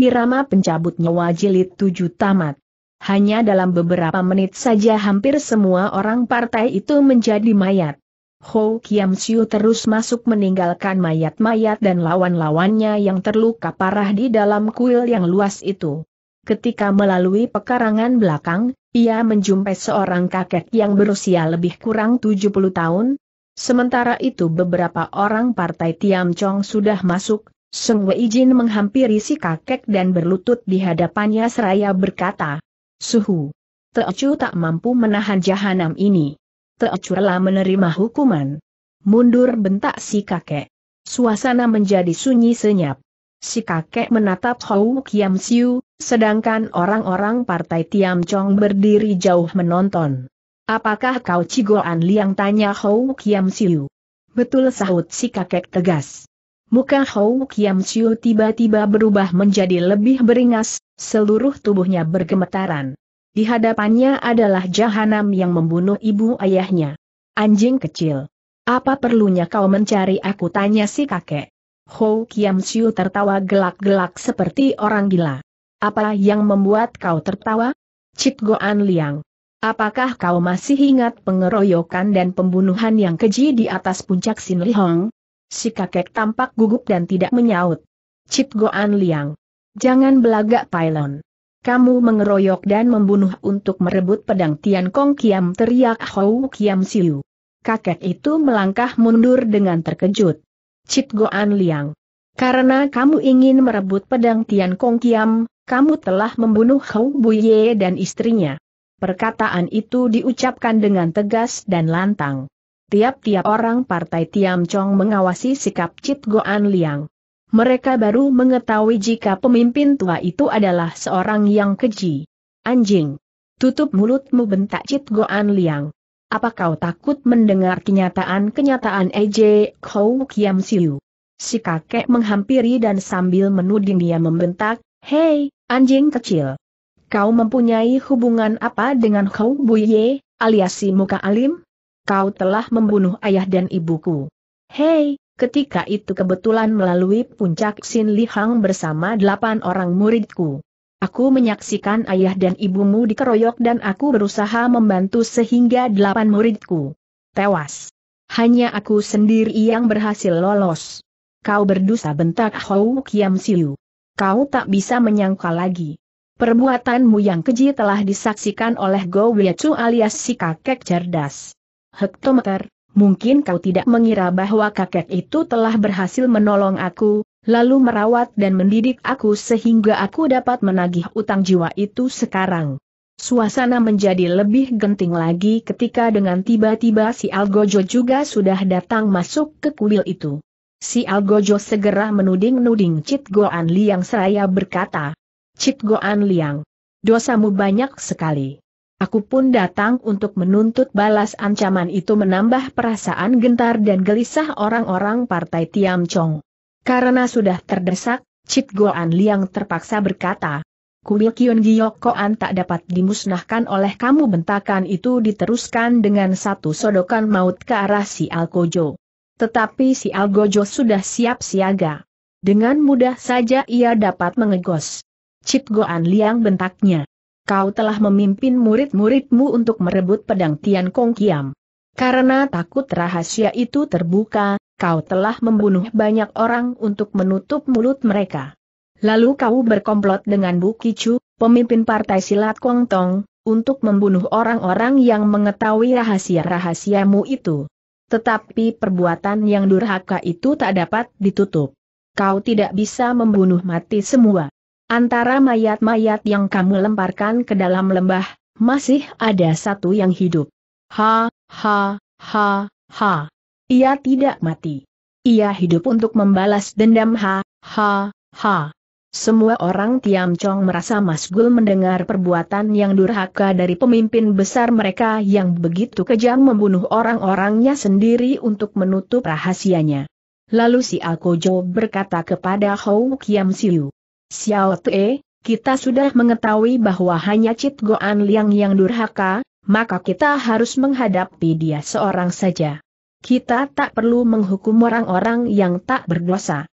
Irama pencabut nyawa jilid tujuh tamat. Hanya dalam beberapa menit saja hampir semua orang partai itu menjadi mayat. Ho Kiam Siu terus masuk meninggalkan mayat-mayat dan lawan-lawannya yang terluka parah di dalam kuil yang luas itu. Ketika melalui pekarangan belakang, ia menjumpai seorang kakek yang berusia lebih kurang 70 tahun, Sementara itu beberapa orang partai Tiam Chong sudah masuk, Wei Jin menghampiri si kakek dan berlutut di hadapannya seraya berkata, Suhu. Teocu tak mampu menahan jahanam ini. Teocu rela menerima hukuman. Mundur bentak si kakek. Suasana menjadi sunyi senyap. Si kakek menatap Hou Kiam Siu, sedangkan orang-orang partai Tiam Chong berdiri jauh menonton. Apakah kau Cigoan Liang tanya Hou Kiam Siu? Betul sahut si kakek tegas. Muka Hou Kiam Chiu tiba-tiba berubah menjadi lebih beringas, seluruh tubuhnya bergemetaran. Di hadapannya adalah jahanam yang membunuh ibu ayahnya. Anjing kecil. Apa perlunya kau mencari aku tanya si kakek. Hou Kiam Chiu tertawa gelak-gelak seperti orang gila. Apa yang membuat kau tertawa? Cik Goan Liang. Apakah kau masih ingat pengeroyokan dan pembunuhan yang keji di atas puncak Sin Lihong? Si kakek tampak gugup dan tidak menyaut. Cip Goan Liang. Jangan belagak Pailon. Kamu mengeroyok dan membunuh untuk merebut pedang Tian Kong Kiam teriak Hou Kiam Siu. Kakek itu melangkah mundur dengan terkejut. Cip Goan Liang. Karena kamu ingin merebut pedang Tian Kong Kiam, kamu telah membunuh Hou Buye dan istrinya. Perkataan itu diucapkan dengan tegas dan lantang tiap-tiap orang partai Tiam Chong mengawasi sikap Cit Goan Liang. Mereka baru mengetahui jika pemimpin tua itu adalah seorang yang keji. Anjing! Tutup mulutmu bentak Cit Goan Liang. Apa kau takut mendengar kenyataan-kenyataan ej. Kou Kiam Siu? Si kakek menghampiri dan sambil menuding dia membentak, Hei, anjing kecil! Kau mempunyai hubungan apa dengan Kou Buye, alias si muka alim? kau telah membunuh ayah dan ibuku. Hei, ketika itu kebetulan melalui puncak Sin Li Hang bersama delapan orang muridku. Aku menyaksikan ayah dan ibumu dikeroyok dan aku berusaha membantu sehingga delapan muridku tewas. Hanya aku sendiri yang berhasil lolos. Kau berdosa bentak Hou Kiam Siu. Kau tak bisa menyangka lagi. Perbuatanmu yang keji telah disaksikan oleh Go Wiechu alias si kakek cerdas hektometer, mungkin kau tidak mengira bahwa kakek itu telah berhasil menolong aku, lalu merawat dan mendidik aku sehingga aku dapat menagih utang jiwa itu sekarang. Suasana menjadi lebih genting lagi ketika dengan tiba-tiba si Algojo juga sudah datang masuk ke kuil itu. Si Algojo segera menuding-nuding Cit Goan Liang seraya berkata, Cit Goan Liang, dosamu banyak sekali. Aku pun datang untuk menuntut balas ancaman itu menambah perasaan gentar dan gelisah orang-orang partai Tiam Chong. Karena sudah terdesak, Cit Goan Liang terpaksa berkata, Kuil Kion Giyok Koan tak dapat dimusnahkan oleh kamu bentakan itu diteruskan dengan satu sodokan maut ke arah si Al Algojo. Tetapi si Al Algojo sudah siap siaga. Dengan mudah saja ia dapat mengegos. Cip Goan Liang bentaknya kau telah memimpin murid-muridmu untuk merebut pedang Tian Kong Kiam. Karena takut rahasia itu terbuka, kau telah membunuh banyak orang untuk menutup mulut mereka. Lalu kau berkomplot dengan Bu Kicu, pemimpin partai silat Kong Tong, untuk membunuh orang-orang yang mengetahui rahasia-rahasiamu itu. Tetapi perbuatan yang durhaka itu tak dapat ditutup. Kau tidak bisa membunuh mati semua. Antara mayat-mayat yang kamu lemparkan ke dalam lembah, masih ada satu yang hidup. Ha, ha, ha, ha. Ia tidak mati. Ia hidup untuk membalas dendam ha, ha, ha. Semua orang Tiam Chong merasa masgul mendengar perbuatan yang durhaka dari pemimpin besar mereka yang begitu kejam membunuh orang-orangnya sendiri untuk menutup rahasianya. Lalu si Alkojo berkata kepada Hou Kiam Siu, Xiao Te, kita sudah mengetahui bahwa hanya Cit Goan Liang yang durhaka, maka kita harus menghadapi dia seorang saja. Kita tak perlu menghukum orang-orang yang tak berdosa.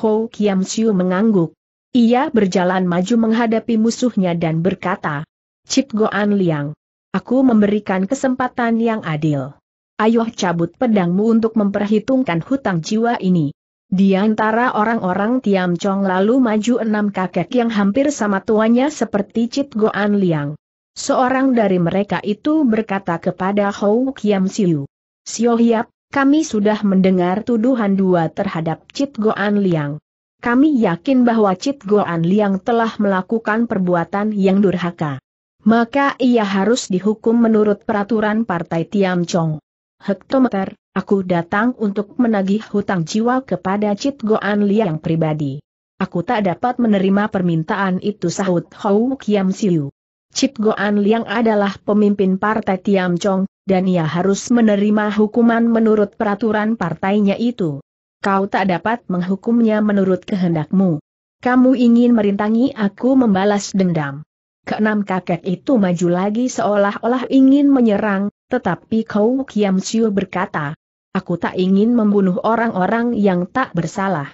Ho Kiam Siu mengangguk. Ia berjalan maju menghadapi musuhnya dan berkata, Cit Goan Liang, aku memberikan kesempatan yang adil. Ayo cabut pedangmu untuk memperhitungkan hutang jiwa ini. Di antara orang-orang Tiam Chong lalu maju enam kakek yang hampir sama tuanya seperti Cit Goan Liang. Seorang dari mereka itu berkata kepada Hou Kiam Siu. Sio Hiap, kami sudah mendengar tuduhan dua terhadap Cit Goan Liang. Kami yakin bahwa Cit Goan Liang telah melakukan perbuatan yang durhaka. Maka ia harus dihukum menurut peraturan Partai Tiam Chong. Hektometer, Aku datang untuk menagih hutang jiwa kepada Cit Goan Liang pribadi. Aku tak dapat menerima permintaan itu sahut Hou Kiam Siu. Cit Goan Liang adalah pemimpin partai Tiam Chong, dan ia harus menerima hukuman menurut peraturan partainya itu. Kau tak dapat menghukumnya menurut kehendakmu. Kamu ingin merintangi aku membalas dendam. Keenam kakek itu maju lagi seolah-olah ingin menyerang, tetapi Kau Kiam Siu berkata, Aku tak ingin membunuh orang-orang yang tak bersalah.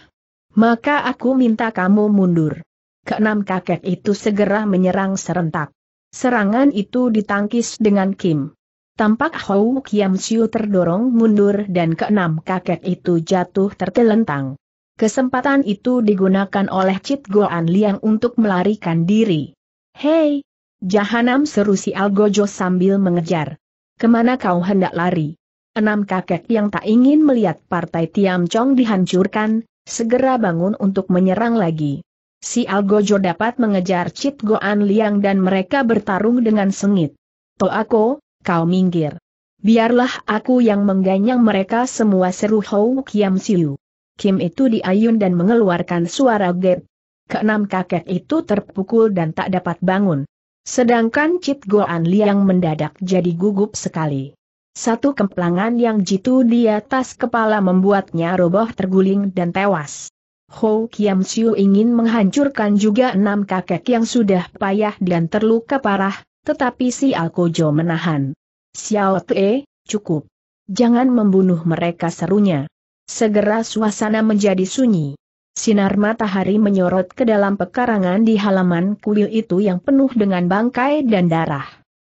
Maka aku minta kamu mundur. Keenam kakek itu segera menyerang serentak. Serangan itu ditangkis dengan Kim. Tampak Hou Kiam Siu terdorong mundur dan keenam kakek itu jatuh tertelentang. Kesempatan itu digunakan oleh Chit Goan Liang untuk melarikan diri. Hei! Jahanam seru si Algojo sambil mengejar. Kemana kau hendak lari? Enam kakek yang tak ingin melihat partai Tiam Chong dihancurkan, segera bangun untuk menyerang lagi. Si Algojo dapat mengejar Chit Goan Liang dan mereka bertarung dengan sengit. aku, kau minggir. Biarlah aku yang mengganyang mereka semua seru Hou Kiam Siu. Kim itu diayun dan mengeluarkan suara gap. Keenam kakek itu terpukul dan tak dapat bangun. Sedangkan Chit Goan Liang mendadak jadi gugup sekali. Satu kemplangan yang jitu di atas kepala membuatnya roboh terguling dan tewas. Ho Kiam Siu ingin menghancurkan juga enam kakek yang sudah payah dan terluka parah, tetapi si Alkojo menahan. Xiao Te, cukup. Jangan membunuh mereka serunya. Segera suasana menjadi sunyi. Sinar matahari menyorot ke dalam pekarangan di halaman kuil itu yang penuh dengan bangkai dan darah.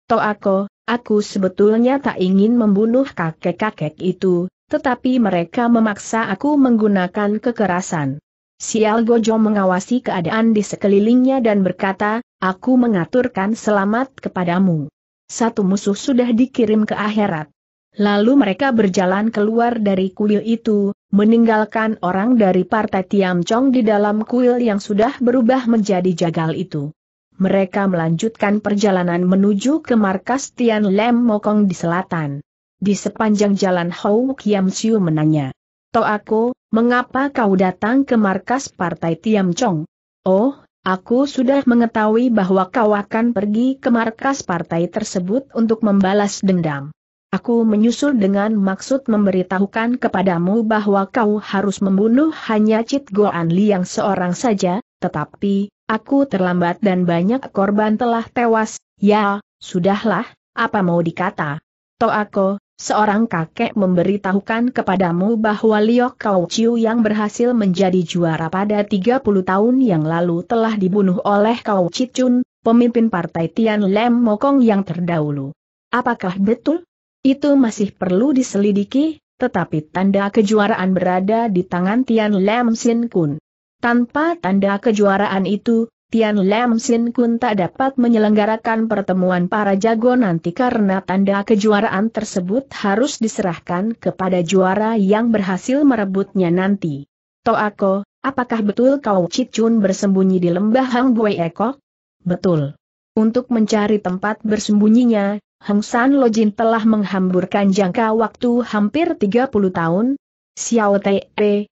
Toako, Aku sebetulnya tak ingin membunuh kakek-kakek itu, tetapi mereka memaksa aku menggunakan kekerasan. Sial Gojo mengawasi keadaan di sekelilingnya dan berkata, aku mengaturkan selamat kepadamu. Satu musuh sudah dikirim ke akhirat. Lalu mereka berjalan keluar dari kuil itu, meninggalkan orang dari partai Chong di dalam kuil yang sudah berubah menjadi jagal itu mereka melanjutkan perjalanan menuju ke markas Tian Lem Mokong di selatan. Di sepanjang jalan Hou Kiam Siu menanya, aku, mengapa kau datang ke markas partai Tiam Chong? Oh, aku sudah mengetahui bahwa kau akan pergi ke markas partai tersebut untuk membalas dendam. Aku menyusul dengan maksud memberitahukan kepadamu bahwa kau harus membunuh hanya Cit Goan Liang seorang saja, tetapi, Aku terlambat dan banyak korban telah tewas, ya, sudahlah, apa mau dikata. Toako, seorang kakek memberitahukan kepadamu bahwa Liok Kau Chiu yang berhasil menjadi juara pada 30 tahun yang lalu telah dibunuh oleh Kau Chicun, pemimpin partai Tian Lem Mokong yang terdahulu. Apakah betul? Itu masih perlu diselidiki, tetapi tanda kejuaraan berada di tangan Tian Lem Sin Kun. Tanpa tanda kejuaraan itu, Tian Lam Sin Kun tak dapat menyelenggarakan pertemuan para jago nanti karena tanda kejuaraan tersebut harus diserahkan kepada juara yang berhasil merebutnya nanti. Toako, apakah betul kau Cicun bersembunyi di lembah Hang Bui Ekok? Betul. Untuk mencari tempat bersembunyinya, Hang San Lojin telah menghamburkan jangka waktu hampir 30 tahun. Xiao Te,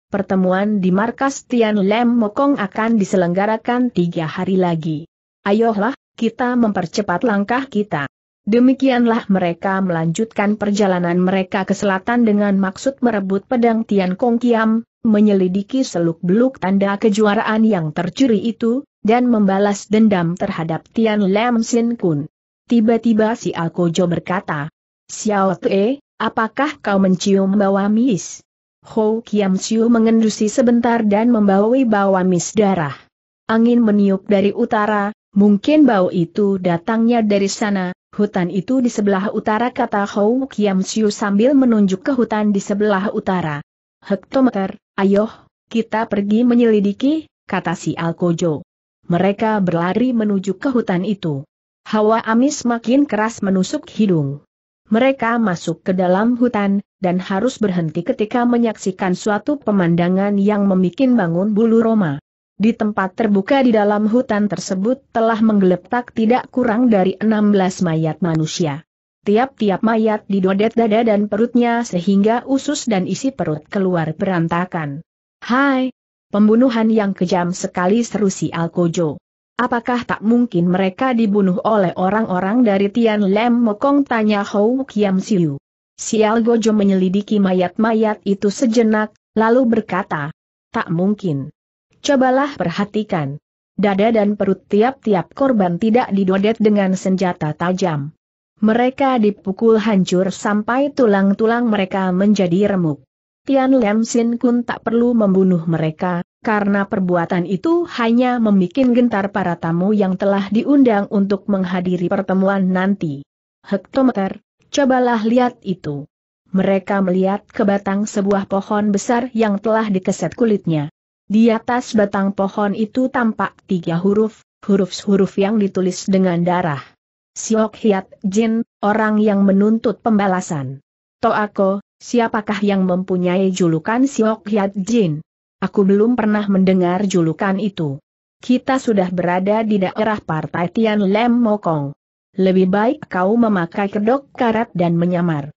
pertemuan di markas Tian Lem Mokong akan diselenggarakan tiga hari lagi. Ayolah, kita mempercepat langkah kita. Demikianlah mereka melanjutkan perjalanan mereka ke selatan dengan maksud merebut pedang Tian Kong Kiam, menyelidiki seluk-beluk tanda kejuaraan yang tercuri itu, dan membalas dendam terhadap Tian Lam Sin Kun. Tiba-tiba si Alkojo berkata, Xiao Tue, apakah kau mencium bau amis? Ho Kiam Siu mengendusi sebentar dan membawa mis darah. Angin meniup dari utara, mungkin bau itu datangnya dari sana, hutan itu di sebelah utara kata Ho Kiam Siu sambil menunjuk ke hutan di sebelah utara. Hektometer, ayo, kita pergi menyelidiki, kata si Alkojo. Mereka berlari menuju ke hutan itu. Hawa amis makin keras menusuk hidung. Mereka masuk ke dalam hutan, dan harus berhenti ketika menyaksikan suatu pemandangan yang memikin bangun bulu Roma. Di tempat terbuka di dalam hutan tersebut telah menggeletak tidak kurang dari 16 mayat manusia. Tiap-tiap mayat didodet dada dan perutnya sehingga usus dan isi perut keluar berantakan. Hai! Pembunuhan yang kejam sekali seru si Alkojo. Apakah tak mungkin mereka dibunuh oleh orang-orang dari Tian Lem Mokong tanya Hou Kiam Siu. Sial Gojo menyelidiki mayat-mayat itu sejenak, lalu berkata, tak mungkin. Cobalah perhatikan. Dada dan perut tiap-tiap korban tidak didodet dengan senjata tajam. Mereka dipukul hancur sampai tulang-tulang mereka menjadi remuk. Tian Lem Sin Kun tak perlu membunuh mereka, karena perbuatan itu hanya membuat gentar para tamu yang telah diundang untuk menghadiri pertemuan nanti. Hektometer, cobalah lihat itu. Mereka melihat ke batang sebuah pohon besar yang telah dikeset kulitnya. Di atas batang pohon itu tampak tiga huruf, huruf-huruf yang ditulis dengan darah. Siok Hiat Jin, orang yang menuntut pembalasan. Toako, Siapakah yang mempunyai julukan Siok Hyat Jin? Aku belum pernah mendengar julukan itu. Kita sudah berada di daerah partai Tian Lem Mokong. Lebih baik kau memakai kedok karat dan menyamar.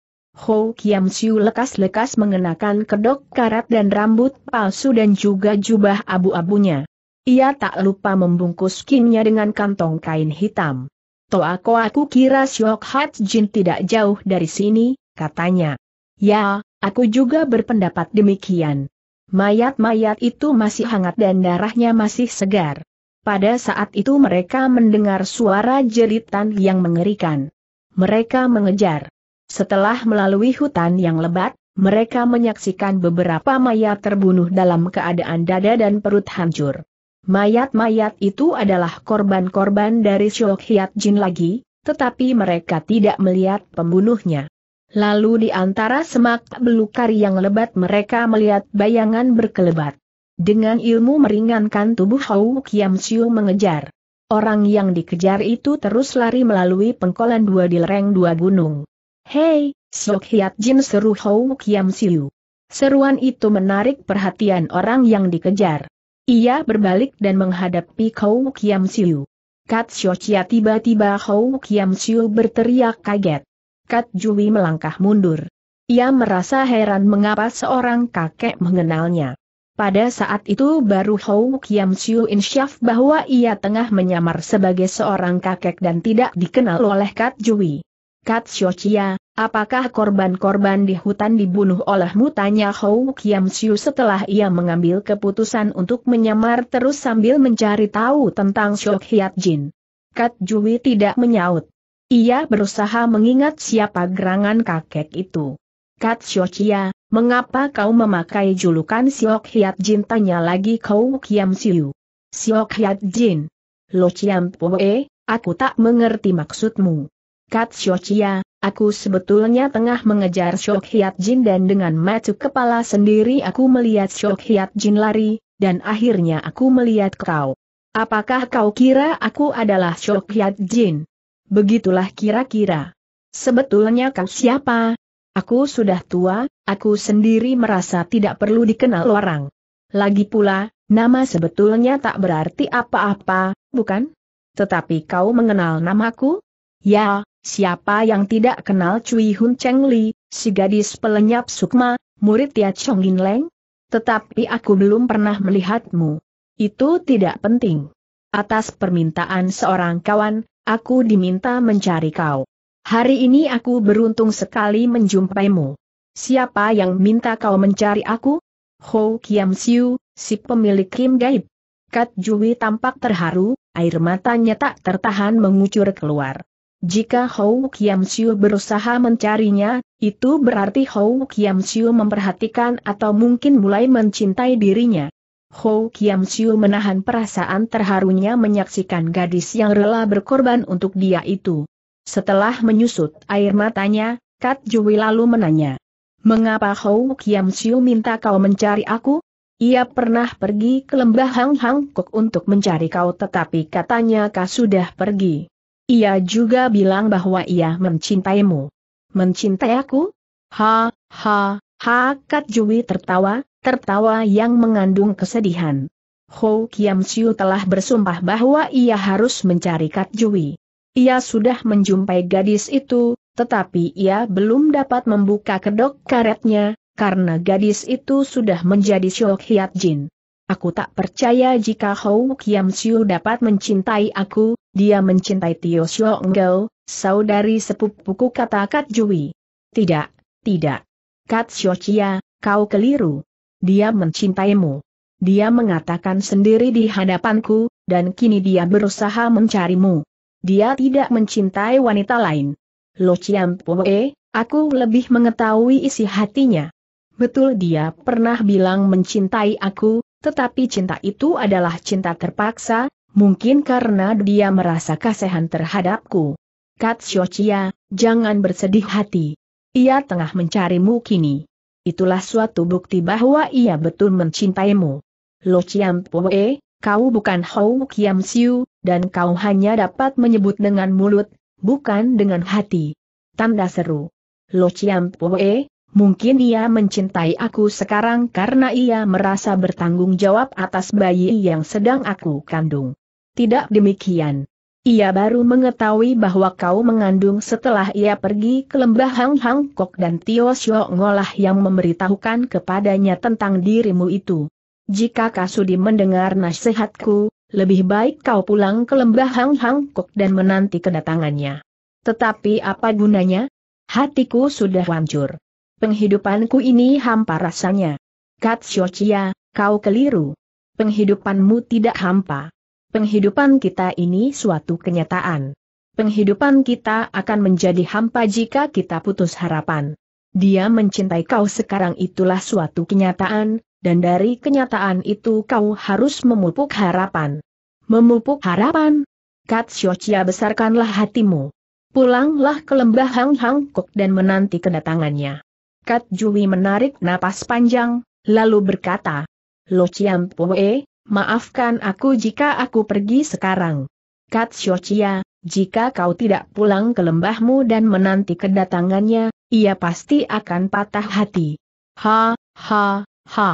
Ho Kiam Siu lekas-lekas mengenakan kedok karat dan rambut palsu dan juga jubah abu-abunya. Ia tak lupa membungkus kinnya dengan kantong kain hitam. Toa aku kira Siok Hat Jin tidak jauh dari sini, katanya. Ya, aku juga berpendapat demikian. Mayat-mayat itu masih hangat dan darahnya masih segar. Pada saat itu mereka mendengar suara jeritan yang mengerikan. Mereka mengejar. Setelah melalui hutan yang lebat, mereka menyaksikan beberapa mayat terbunuh dalam keadaan dada dan perut hancur. Mayat-mayat itu adalah korban-korban dari Syokhiat Jin lagi, tetapi mereka tidak melihat pembunuhnya. Lalu di antara semak belukar yang lebat mereka melihat bayangan berkelebat. Dengan ilmu meringankan tubuh Hou Kiam Siu mengejar. Orang yang dikejar itu terus lari melalui pengkolan dua di lereng dua gunung. Hei, Sok Hiat Jin seru Hou Kiam Siu. Seruan itu menarik perhatian orang yang dikejar. Ia berbalik dan menghadapi Hou Kiam Siu. Kat Xiao tiba-tiba Hou Kiam Siu berteriak kaget. Kat Jui melangkah mundur. Ia merasa heran mengapa seorang kakek mengenalnya. Pada saat itu baru Hou Kiam Siu insyaf bahwa ia tengah menyamar sebagai seorang kakek dan tidak dikenal oleh Kat Jui. Kat Chia, apakah korban-korban di hutan dibunuh oleh Tanya Hou Kiam Siu setelah ia mengambil keputusan untuk menyamar terus sambil mencari tahu tentang Shok Hiat Jin. Kat Jui tidak menyaut. Ia berusaha mengingat siapa gerangan kakek itu. Kat Shochia, mengapa kau memakai julukan Siok Hiat Jin tanya lagi kau Kiam Siu. Siok Hiat Jin. Lo Chiam Poe, aku tak mengerti maksudmu. Kat Shochia, aku sebetulnya tengah mengejar Shok Hiat Jin dan dengan mata kepala sendiri aku melihat Shok Hiat Jin lari, dan akhirnya aku melihat kau. Apakah kau kira aku adalah Shok Hiat Jin? Begitulah kira-kira. Sebetulnya kau siapa? Aku sudah tua, aku sendiri merasa tidak perlu dikenal orang. Lagi pula, nama sebetulnya tak berarti apa-apa, bukan? Tetapi kau mengenal namaku? Ya, siapa yang tidak kenal Cui Hun Cheng Li, si gadis pelenyap Sukma, murid Tia Chong In Leng? Tetapi aku belum pernah melihatmu. Itu tidak penting. Atas permintaan seorang kawan, Aku diminta mencari kau. Hari ini aku beruntung sekali menjumpaimu. Siapa yang minta kau mencari aku? Ho Kiam Siu, si pemilik Kim Gaib. Kat Jui tampak terharu, air matanya tak tertahan mengucur keluar. Jika Hou Kiam Siu berusaha mencarinya, itu berarti Hou Kiam Siu memperhatikan atau mungkin mulai mencintai dirinya. Hou Kiam Siu menahan perasaan terharunya menyaksikan gadis yang rela berkorban untuk dia itu. Setelah menyusut air matanya, Kat Jui lalu menanya. Mengapa Hou Kiam Siu minta kau mencari aku? Ia pernah pergi ke lembah Hang Hang Kok untuk mencari kau tetapi katanya kau sudah pergi. Ia juga bilang bahwa ia mencintaimu. Mencintai aku? Ha, ha, ha, Kat Jui tertawa, tertawa yang mengandung kesedihan. Ho Kiam Siu telah bersumpah bahwa ia harus mencari Kat Jui. Ia sudah menjumpai gadis itu, tetapi ia belum dapat membuka kedok karetnya, karena gadis itu sudah menjadi Syok Hiat Jin. Aku tak percaya jika Ho Kiam Siu dapat mencintai aku, dia mencintai Tio Syok Ngel, saudari sepupuku kata Kat Jui. Tidak, tidak. Kat Xiao Chia, kau keliru. Dia mencintaimu. Dia mengatakan sendiri di hadapanku, dan kini dia berusaha mencarimu. Dia tidak mencintai wanita lain. Lo Chiampoe, aku lebih mengetahui isi hatinya. Betul dia pernah bilang mencintai aku, tetapi cinta itu adalah cinta terpaksa, mungkin karena dia merasa kasihan terhadapku. Kat Katsuchia, jangan bersedih hati. Ia tengah mencarimu kini. Itulah suatu bukti bahwa ia betul mencintaimu. Lo Chiam Poe, kau bukan Hou Kiam Siu, dan kau hanya dapat menyebut dengan mulut, bukan dengan hati. Tanda seru. Lo Chiam Poe, Mungkin ia mencintai aku sekarang karena ia merasa bertanggung jawab atas bayi yang sedang aku kandung. Tidak demikian. Ia baru mengetahui bahwa kau mengandung setelah ia pergi ke lembah Hang Hang Kok dan Tio Sio Ngolah yang memberitahukan kepadanya tentang dirimu itu. Jika Kasudi mendengar nasihatku, lebih baik kau pulang ke lembah Hang Hang Kok dan menanti kedatangannya. Tetapi apa gunanya? Hatiku sudah hancur. Penghidupanku ini hampa rasanya. Kat Katsiochia, kau keliru. Penghidupanmu tidak hampa. Penghidupan kita ini suatu kenyataan. Penghidupan kita akan menjadi hampa jika kita putus harapan. Dia mencintai kau sekarang itulah suatu kenyataan, dan dari kenyataan itu kau harus memupuk harapan. Memupuk harapan? Kat Katsiochia besarkanlah hatimu. Pulanglah ke lembah Hang Hangkok dan menanti kedatangannya. Kat Jui menarik napas panjang, lalu berkata, Lo Chiam Poe, Maafkan aku jika aku pergi sekarang. Kat Shochia, jika kau tidak pulang ke lembahmu dan menanti kedatangannya, ia pasti akan patah hati. Ha, ha, ha.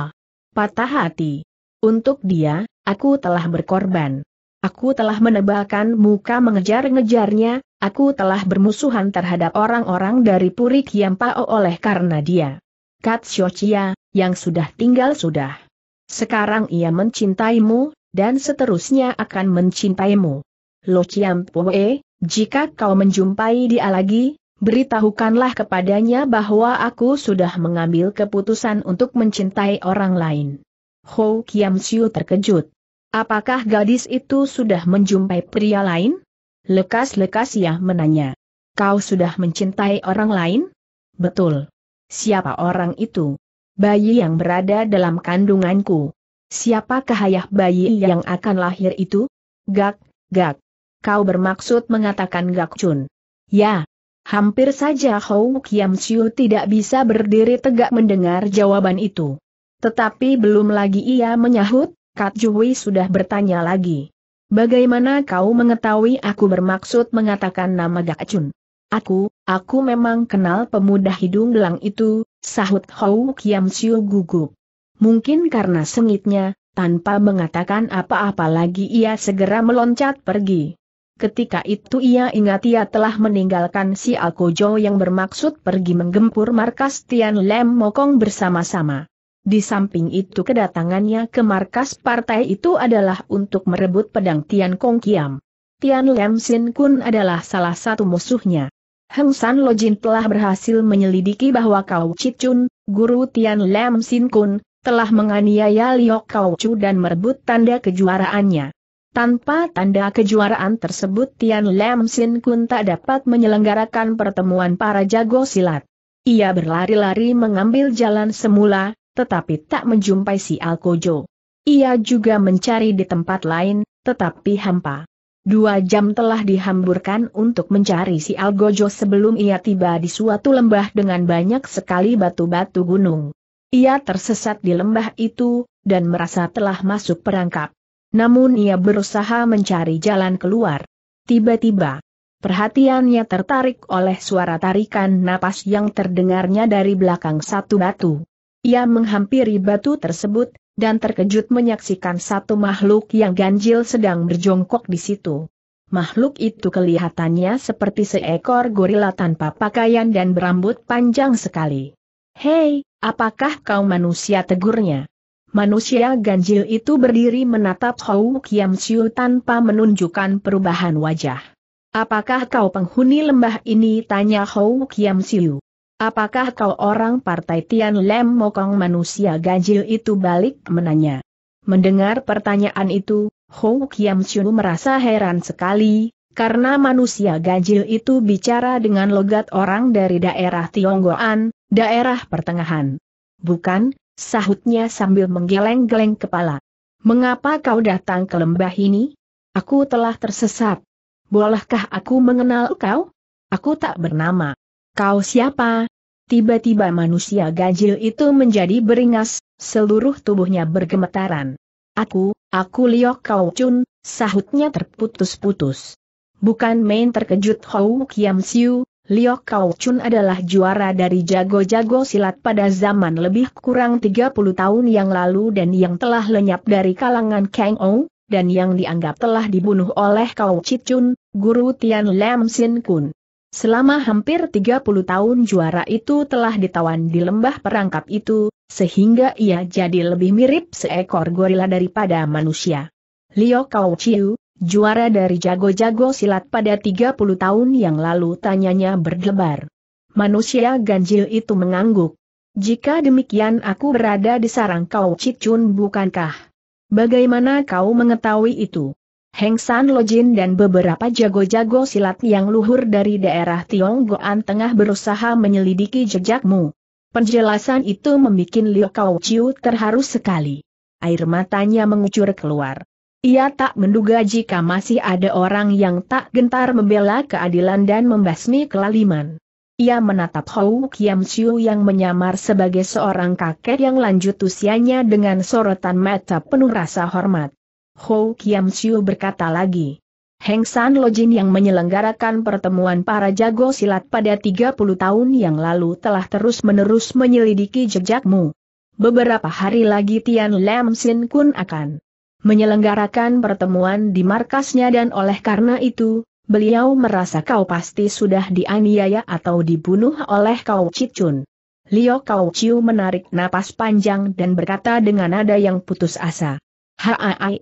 Patah hati. Untuk dia, aku telah berkorban. Aku telah menebalkan muka mengejar-ngejarnya, aku telah bermusuhan terhadap orang-orang dari Puri Kiampao oleh karena dia. Kat Shochia, yang sudah tinggal sudah. Sekarang ia mencintaimu, dan seterusnya akan mencintaimu. Lo Chiam Pue, jika kau menjumpai dia lagi, beritahukanlah kepadanya bahwa aku sudah mengambil keputusan untuk mencintai orang lain. Ho Kiam Siu terkejut. Apakah gadis itu sudah menjumpai pria lain? Lekas-lekas ia menanya. Kau sudah mencintai orang lain? Betul. Siapa orang itu? bayi yang berada dalam kandunganku. Siapakah ayah bayi yang akan lahir itu? Gak, gak. Kau bermaksud mengatakan Gak Chun. Ya. Hampir saja Hou Kiam Siu tidak bisa berdiri tegak mendengar jawaban itu. Tetapi belum lagi ia menyahut, Kat Jui sudah bertanya lagi. Bagaimana kau mengetahui aku bermaksud mengatakan nama Gak Chun? Aku, aku memang kenal pemuda hidung belang itu, Sahut Hou Kiam Siu gugup. Mungkin karena sengitnya, tanpa mengatakan apa-apa lagi ia segera meloncat pergi. Ketika itu ia ingat ia telah meninggalkan si Alkojo yang bermaksud pergi menggempur markas Tian Lem Mokong bersama-sama. Di samping itu kedatangannya ke markas partai itu adalah untuk merebut pedang Tian Kong Kiam. Tian Lem Sin Kun adalah salah satu musuhnya. Heng San Lojin telah berhasil menyelidiki bahwa Kau Chicun, guru Tian Lam Sin Kun, telah menganiaya Liok Kau Chu dan merebut tanda kejuaraannya. Tanpa tanda kejuaraan tersebut Tian Lam Sin Kun tak dapat menyelenggarakan pertemuan para jago silat. Ia berlari-lari mengambil jalan semula, tetapi tak menjumpai si Alkojo. Ia juga mencari di tempat lain, tetapi hampa. Dua jam telah dihamburkan untuk mencari si Algojo sebelum ia tiba di suatu lembah dengan banyak sekali batu-batu gunung. Ia tersesat di lembah itu, dan merasa telah masuk perangkap. Namun ia berusaha mencari jalan keluar. Tiba-tiba, perhatiannya tertarik oleh suara tarikan napas yang terdengarnya dari belakang satu batu. Ia menghampiri batu tersebut, dan terkejut menyaksikan satu makhluk yang ganjil sedang berjongkok di situ. Makhluk itu kelihatannya seperti seekor gorila tanpa pakaian dan berambut panjang sekali. Hei, apakah kau manusia tegurnya? Manusia ganjil itu berdiri menatap Hou Kiam Siu tanpa menunjukkan perubahan wajah. Apakah kau penghuni lembah ini? Tanya Hou Kiam Siu. Apakah kau orang partai Tian Lem Mokong manusia ganjil itu balik menanya. Mendengar pertanyaan itu, Hou Kiam Chiu merasa heran sekali, karena manusia ganjil itu bicara dengan logat orang dari daerah Tionggoan, daerah pertengahan. Bukan, sahutnya sambil menggeleng-geleng kepala. Mengapa kau datang ke lembah ini? Aku telah tersesat. Bolehkah aku mengenal kau? Aku tak bernama. Kau siapa? Tiba-tiba manusia ganjil itu menjadi beringas, seluruh tubuhnya bergemetaran. Aku, aku Liok Kau Chun, sahutnya terputus-putus. Bukan main terkejut Hou Kiam Siu, Liok Kau Chun adalah juara dari jago-jago silat pada zaman lebih kurang 30 tahun yang lalu dan yang telah lenyap dari kalangan Kang Ou, dan yang dianggap telah dibunuh oleh Kau Chit Chun, guru Tian Lam Sin Kun. Selama hampir 30 tahun juara itu telah ditawan di lembah perangkap itu, sehingga ia jadi lebih mirip seekor gorila daripada manusia. Liu Kau Chiu, juara dari jago-jago silat pada 30 tahun yang lalu tanyanya berdebar. Manusia ganjil itu mengangguk. Jika demikian aku berada di sarang kau Cicun bukankah? Bagaimana kau mengetahui itu? Heng San Lojin dan beberapa jago-jago silat yang luhur dari daerah Tionggoan tengah berusaha menyelidiki jejakmu. Penjelasan itu membuat Liu Kau Chiu terharu sekali. Air matanya mengucur keluar. Ia tak menduga jika masih ada orang yang tak gentar membela keadilan dan membasmi kelaliman. Ia menatap Hou Kiam Chiu yang menyamar sebagai seorang kakek yang lanjut usianya dengan sorotan mata penuh rasa hormat. Hou Kiam Siu berkata lagi. Heng San Lojin yang menyelenggarakan pertemuan para jago silat pada 30 tahun yang lalu telah terus-menerus menyelidiki jejakmu. Beberapa hari lagi Tian Lam Sin Kun akan menyelenggarakan pertemuan di markasnya dan oleh karena itu, beliau merasa kau pasti sudah dianiaya atau dibunuh oleh kau Cicun. Liu Kau Chiu menarik napas panjang dan berkata dengan nada yang putus asa. Haai,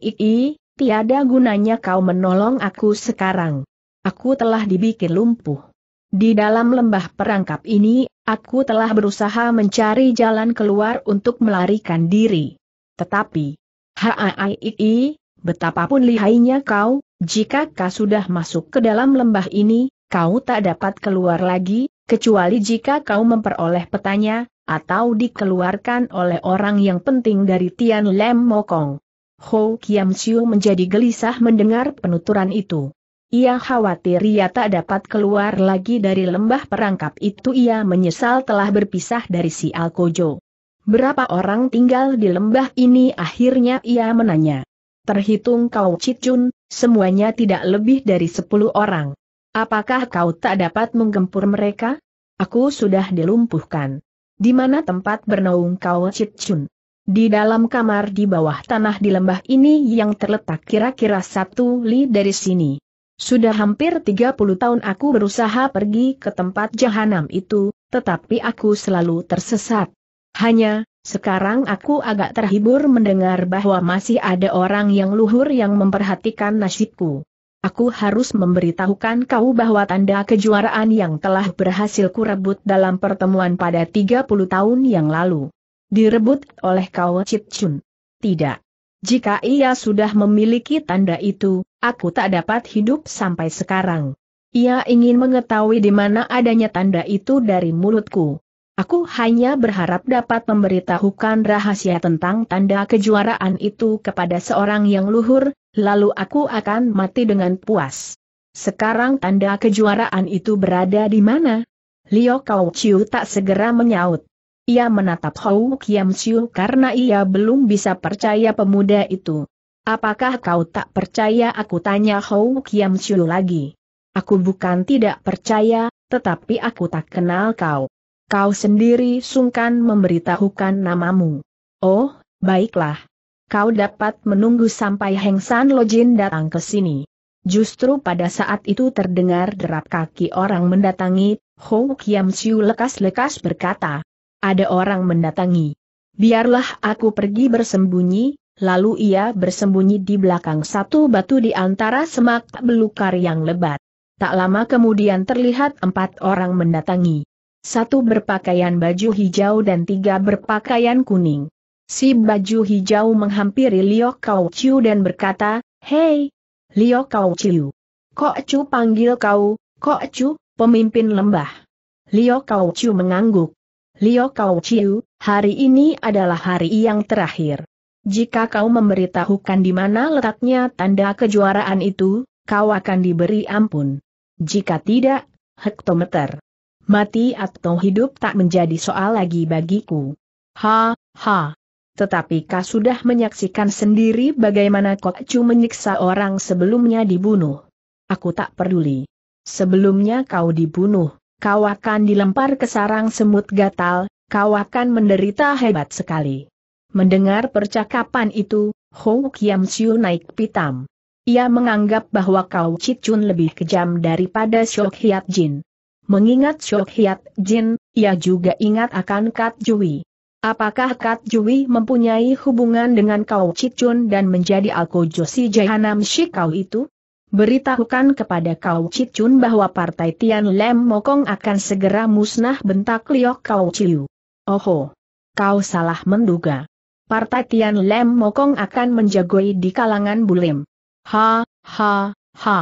tiada gunanya kau menolong aku sekarang. Aku telah dibikin lumpuh. Di dalam lembah perangkap ini, aku telah berusaha mencari jalan keluar untuk melarikan diri. Tetapi, Haai, betapapun lihainya kau, jika kau sudah masuk ke dalam lembah ini, kau tak dapat keluar lagi, kecuali jika kau memperoleh petanya, atau dikeluarkan oleh orang yang penting dari Tian Lem Mokong. Ho Kiam Chiu menjadi gelisah mendengar penuturan itu. Ia khawatir ia tak dapat keluar lagi dari lembah perangkap itu ia menyesal telah berpisah dari si Alkojo. Berapa orang tinggal di lembah ini akhirnya ia menanya. Terhitung kau Cicun, semuanya tidak lebih dari sepuluh orang. Apakah kau tak dapat menggempur mereka? Aku sudah dilumpuhkan. Di mana tempat bernaung kau Cicun? Di dalam kamar di bawah tanah di lembah ini yang terletak kira-kira satu li dari sini. Sudah hampir 30 tahun aku berusaha pergi ke tempat jahanam itu, tetapi aku selalu tersesat. Hanya, sekarang aku agak terhibur mendengar bahwa masih ada orang yang luhur yang memperhatikan nasibku. Aku harus memberitahukan kau bahwa tanda kejuaraan yang telah berhasil kurebut dalam pertemuan pada 30 tahun yang lalu direbut oleh kau Chit Chun. Tidak. Jika ia sudah memiliki tanda itu, aku tak dapat hidup sampai sekarang. Ia ingin mengetahui di mana adanya tanda itu dari mulutku. Aku hanya berharap dapat memberitahukan rahasia tentang tanda kejuaraan itu kepada seorang yang luhur, lalu aku akan mati dengan puas. Sekarang tanda kejuaraan itu berada di mana? Lio Kau tak segera menyaut. Ia menatap Hou Kiam Siu karena ia belum bisa percaya pemuda itu. Apakah kau tak percaya aku tanya Hou Kiam Siu lagi? Aku bukan tidak percaya, tetapi aku tak kenal kau. Kau sendiri sungkan memberitahukan namamu. Oh, baiklah. Kau dapat menunggu sampai Heng San Lojin datang ke sini. Justru pada saat itu terdengar derap kaki orang mendatangi, Hou Kiam Siu lekas-lekas berkata, ada orang mendatangi. Biarlah aku pergi bersembunyi, lalu ia bersembunyi di belakang satu batu di antara semak belukar yang lebat. Tak lama kemudian terlihat empat orang mendatangi. Satu berpakaian baju hijau dan tiga berpakaian kuning. Si baju hijau menghampiri Liu Kau Chiu dan berkata, Hei, Liu Kau Chiu. Kok Chu panggil kau, Kok Chu, pemimpin lembah. Liu Kau Chiu mengangguk. Liu Kau Chiu, hari ini adalah hari yang terakhir. Jika kau memberitahukan di mana letaknya tanda kejuaraan itu, kau akan diberi ampun. Jika tidak, hektometer. Mati atau hidup tak menjadi soal lagi bagiku. Ha, ha. Tetapi kau sudah menyaksikan sendiri bagaimana Chu menyiksa orang sebelumnya dibunuh. Aku tak peduli. Sebelumnya kau dibunuh, kau akan dilempar ke sarang semut gatal, kau akan menderita hebat sekali. Mendengar percakapan itu, Hou Kiam Siu naik pitam. Ia menganggap bahwa Kau Cicun lebih kejam daripada Syok Hiat Jin. Mengingat Syok Hiat Jin, ia juga ingat akan Kat Jui. Apakah Kat Jui mempunyai hubungan dengan Kau Cicun dan menjadi Alko Josi Jahanam Shikau itu? Beritahukan kepada Kau Chicun bahwa partai Tian Lem Mokong akan segera musnah bentak Liok Kau Chiu. Oho! Kau salah menduga. Partai Tian Lem Mokong akan menjagoi di kalangan Bulim. Ha, ha, ha.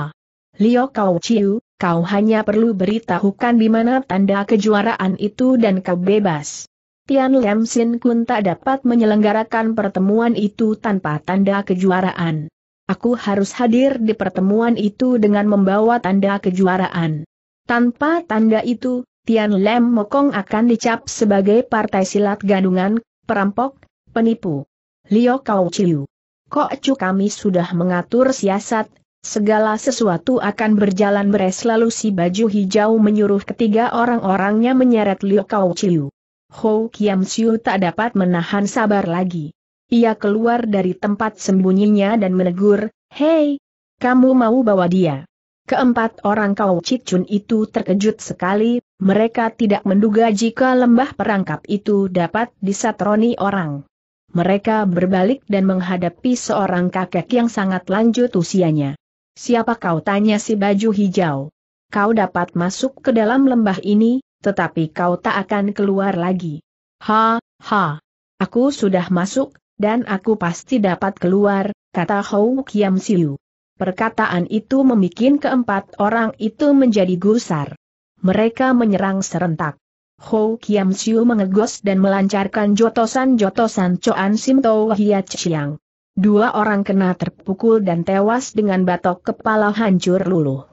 Liok Kau Chiu, kau hanya perlu beritahukan di mana tanda kejuaraan itu dan kau bebas. Tian Lem Sin Kun tak dapat menyelenggarakan pertemuan itu tanpa tanda kejuaraan. Aku harus hadir di pertemuan itu dengan membawa tanda kejuaraan. Tanpa tanda itu, Tian Lem Mokong akan dicap sebagai partai silat gadungan, perampok, penipu. Lio Kau Chiu. Kok Chu kami sudah mengatur siasat, segala sesuatu akan berjalan beres lalu si baju hijau menyuruh ketiga orang-orangnya menyeret Lio Kau Chiu. Hou Kiam Siu tak dapat menahan sabar lagi. Ia keluar dari tempat sembunyinya dan menegur, Hei, kamu mau bawa dia. Keempat orang kau Cicun itu terkejut sekali, mereka tidak menduga jika lembah perangkap itu dapat disatroni orang. Mereka berbalik dan menghadapi seorang kakek yang sangat lanjut usianya. Siapa kau tanya si baju hijau? Kau dapat masuk ke dalam lembah ini, tetapi kau tak akan keluar lagi. Ha, ha. Aku sudah masuk, dan aku pasti dapat keluar, kata Hou Kiam Siu. Perkataan itu membuat keempat orang itu menjadi gusar. Mereka menyerang serentak. Hou Kiam Siu mengegos dan melancarkan jotosan-jotosan Coan Sim Tau Hiat Chiang. Dua orang kena terpukul dan tewas dengan batok kepala hancur luluh.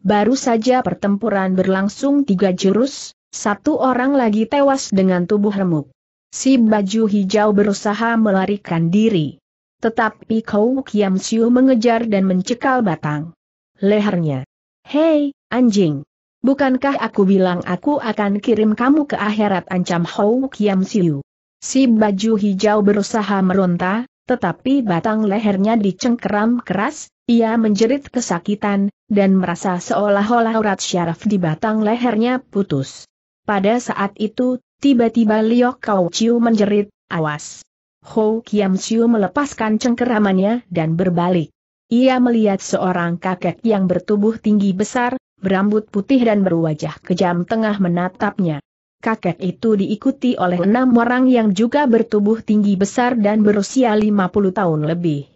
Baru saja pertempuran berlangsung tiga jurus, satu orang lagi tewas dengan tubuh remuk si baju hijau berusaha melarikan diri. Tetapi Kou Kiam Siu mengejar dan mencekal batang lehernya. Hei, anjing! Bukankah aku bilang aku akan kirim kamu ke akhirat ancam Hou Kiam Siu? Si baju hijau berusaha meronta, tetapi batang lehernya dicengkeram keras, ia menjerit kesakitan, dan merasa seolah-olah urat syaraf di batang lehernya putus. Pada saat itu, Tiba-tiba Liok Kau Chiu menjerit, awas. Ho Kiam Chiu melepaskan cengkeramannya dan berbalik. Ia melihat seorang kakek yang bertubuh tinggi besar, berambut putih dan berwajah kejam tengah menatapnya. Kakek itu diikuti oleh enam orang yang juga bertubuh tinggi besar dan berusia 50 tahun lebih.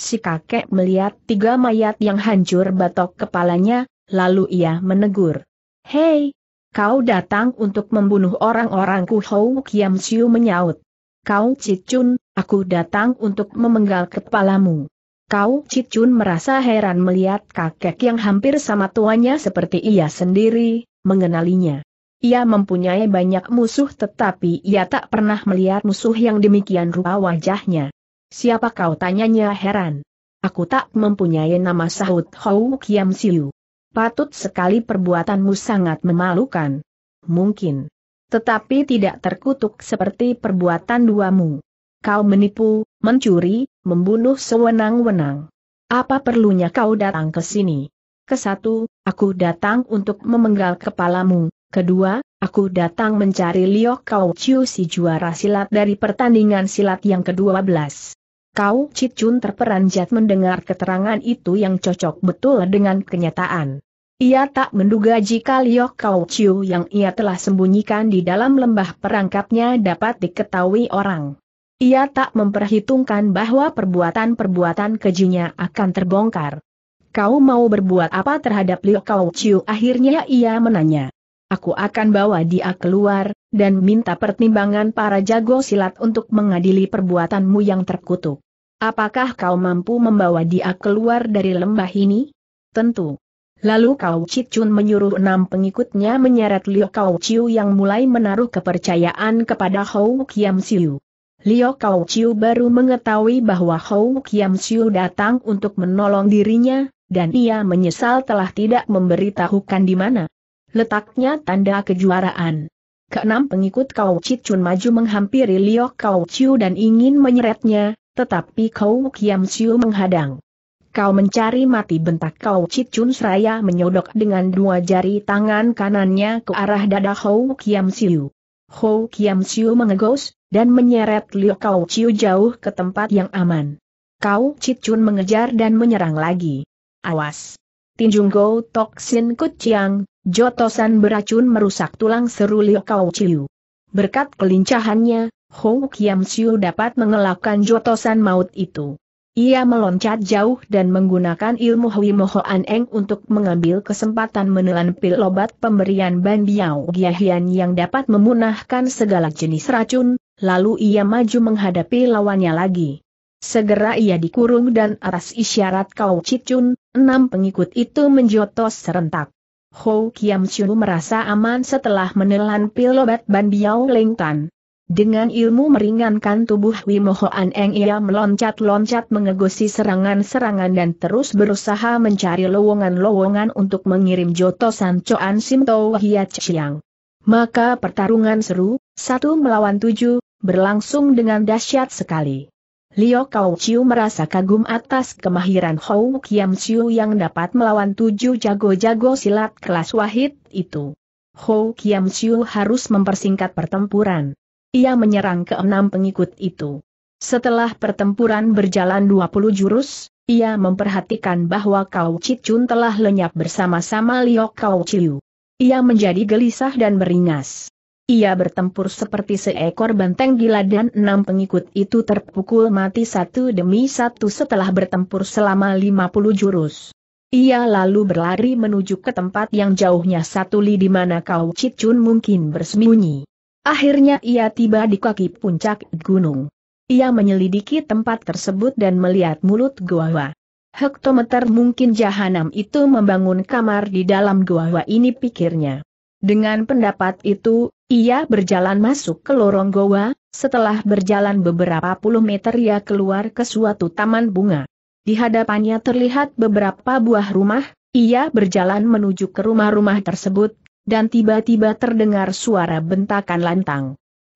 Si kakek melihat tiga mayat yang hancur batok kepalanya, lalu ia menegur. Hei, Kau datang untuk membunuh orang orangku Hou Kiam Siu menyaut. Kau Cicun, aku datang untuk memenggal kepalamu. Kau Cicun merasa heran melihat kakek yang hampir sama tuanya seperti ia sendiri, mengenalinya. Ia mempunyai banyak musuh tetapi ia tak pernah melihat musuh yang demikian rupa wajahnya. Siapa kau tanyanya heran. Aku tak mempunyai nama sahut Hou Kiam Siu. Patut sekali perbuatanmu sangat memalukan. Mungkin. Tetapi tidak terkutuk seperti perbuatan duamu. Kau menipu, mencuri, membunuh sewenang-wenang. Apa perlunya kau datang ke sini? Kesatu, aku datang untuk memenggal kepalamu. Kedua, aku datang mencari Liok Kau Chiu si juara silat dari pertandingan silat yang ke-12. Kau Cicun terperanjat mendengar keterangan itu yang cocok betul dengan kenyataan. Ia tak menduga jika Liu Kau Chiu yang ia telah sembunyikan di dalam lembah perangkapnya dapat diketahui orang. Ia tak memperhitungkan bahwa perbuatan-perbuatan kejinya akan terbongkar. Kau mau berbuat apa terhadap Liu Kau Chiu? Akhirnya ia menanya. Aku akan bawa dia keluar, dan minta pertimbangan para jago silat untuk mengadili perbuatanmu yang terkutuk. Apakah kau mampu membawa dia keluar dari lembah ini? Tentu. Lalu Kau Chun menyuruh enam pengikutnya menyeret Liu Kau Chiu yang mulai menaruh kepercayaan kepada Hou Kiam Siu. Liu Kau Chiu baru mengetahui bahwa Hou Kiam Siu datang untuk menolong dirinya, dan ia menyesal telah tidak memberitahukan di mana letaknya tanda kejuaraan. Keenam pengikut Kau Chun maju menghampiri Liu Kau Chiu dan ingin menyeretnya, tetapi Kau Kiam Siu menghadang. Kau mencari mati bentak kau Chun Seraya menyodok dengan dua jari tangan kanannya ke arah dada Hou Kiam Siu. Hou Kiam Siu mengegos, dan menyeret Liu Kau Chiu jauh ke tempat yang aman. Kau Chun mengejar dan menyerang lagi. Awas! Tinjung Go Toksin Kuciang, jotosan beracun merusak tulang seru Liu Kau Chiu. Berkat kelincahannya, Hou Kiam Siu dapat mengelakkan jotosan maut itu. Ia meloncat jauh dan menggunakan ilmu Hui Mohoan Eng untuk mengambil kesempatan menelan pil obat pemberian Ban Biao Giahian yang dapat memunahkan segala jenis racun, lalu ia maju menghadapi lawannya lagi. Segera ia dikurung dan atas isyarat kau cicun, enam pengikut itu menjotos serentak. Hou Kiam Chiu merasa aman setelah menelan pil obat Ban Biao Lengtan. Dengan ilmu meringankan tubuh Wimo Hoan Eng ia meloncat-loncat mengegosi serangan-serangan dan terus berusaha mencari lowongan-lowongan untuk mengirim Joto Sancoan Simto Hiat Chiang. Maka pertarungan seru, satu melawan tujuh, berlangsung dengan dahsyat sekali. Liu Kau Chiu merasa kagum atas kemahiran Hou Kiam Chiu yang dapat melawan tujuh jago-jago silat kelas wahid itu. Hou Kiam Chiu harus mempersingkat pertempuran ia menyerang ke enam pengikut itu. Setelah pertempuran berjalan 20 jurus, ia memperhatikan bahwa Kau Cicun telah lenyap bersama-sama Liok Kau Ciu. Ia menjadi gelisah dan meringas. Ia bertempur seperti seekor banteng gila dan enam pengikut itu terpukul mati satu demi satu setelah bertempur selama 50 jurus. Ia lalu berlari menuju ke tempat yang jauhnya satu li di mana Kau Cicun mungkin bersembunyi. Akhirnya ia tiba di kaki puncak gunung. Ia menyelidiki tempat tersebut dan melihat mulut gua. Hektometer mungkin jahanam itu membangun kamar di dalam gua ini pikirnya. Dengan pendapat itu, ia berjalan masuk ke lorong goa, setelah berjalan beberapa puluh meter ia keluar ke suatu taman bunga. Di hadapannya terlihat beberapa buah rumah, ia berjalan menuju ke rumah-rumah tersebut, dan tiba-tiba terdengar suara bentakan lantang.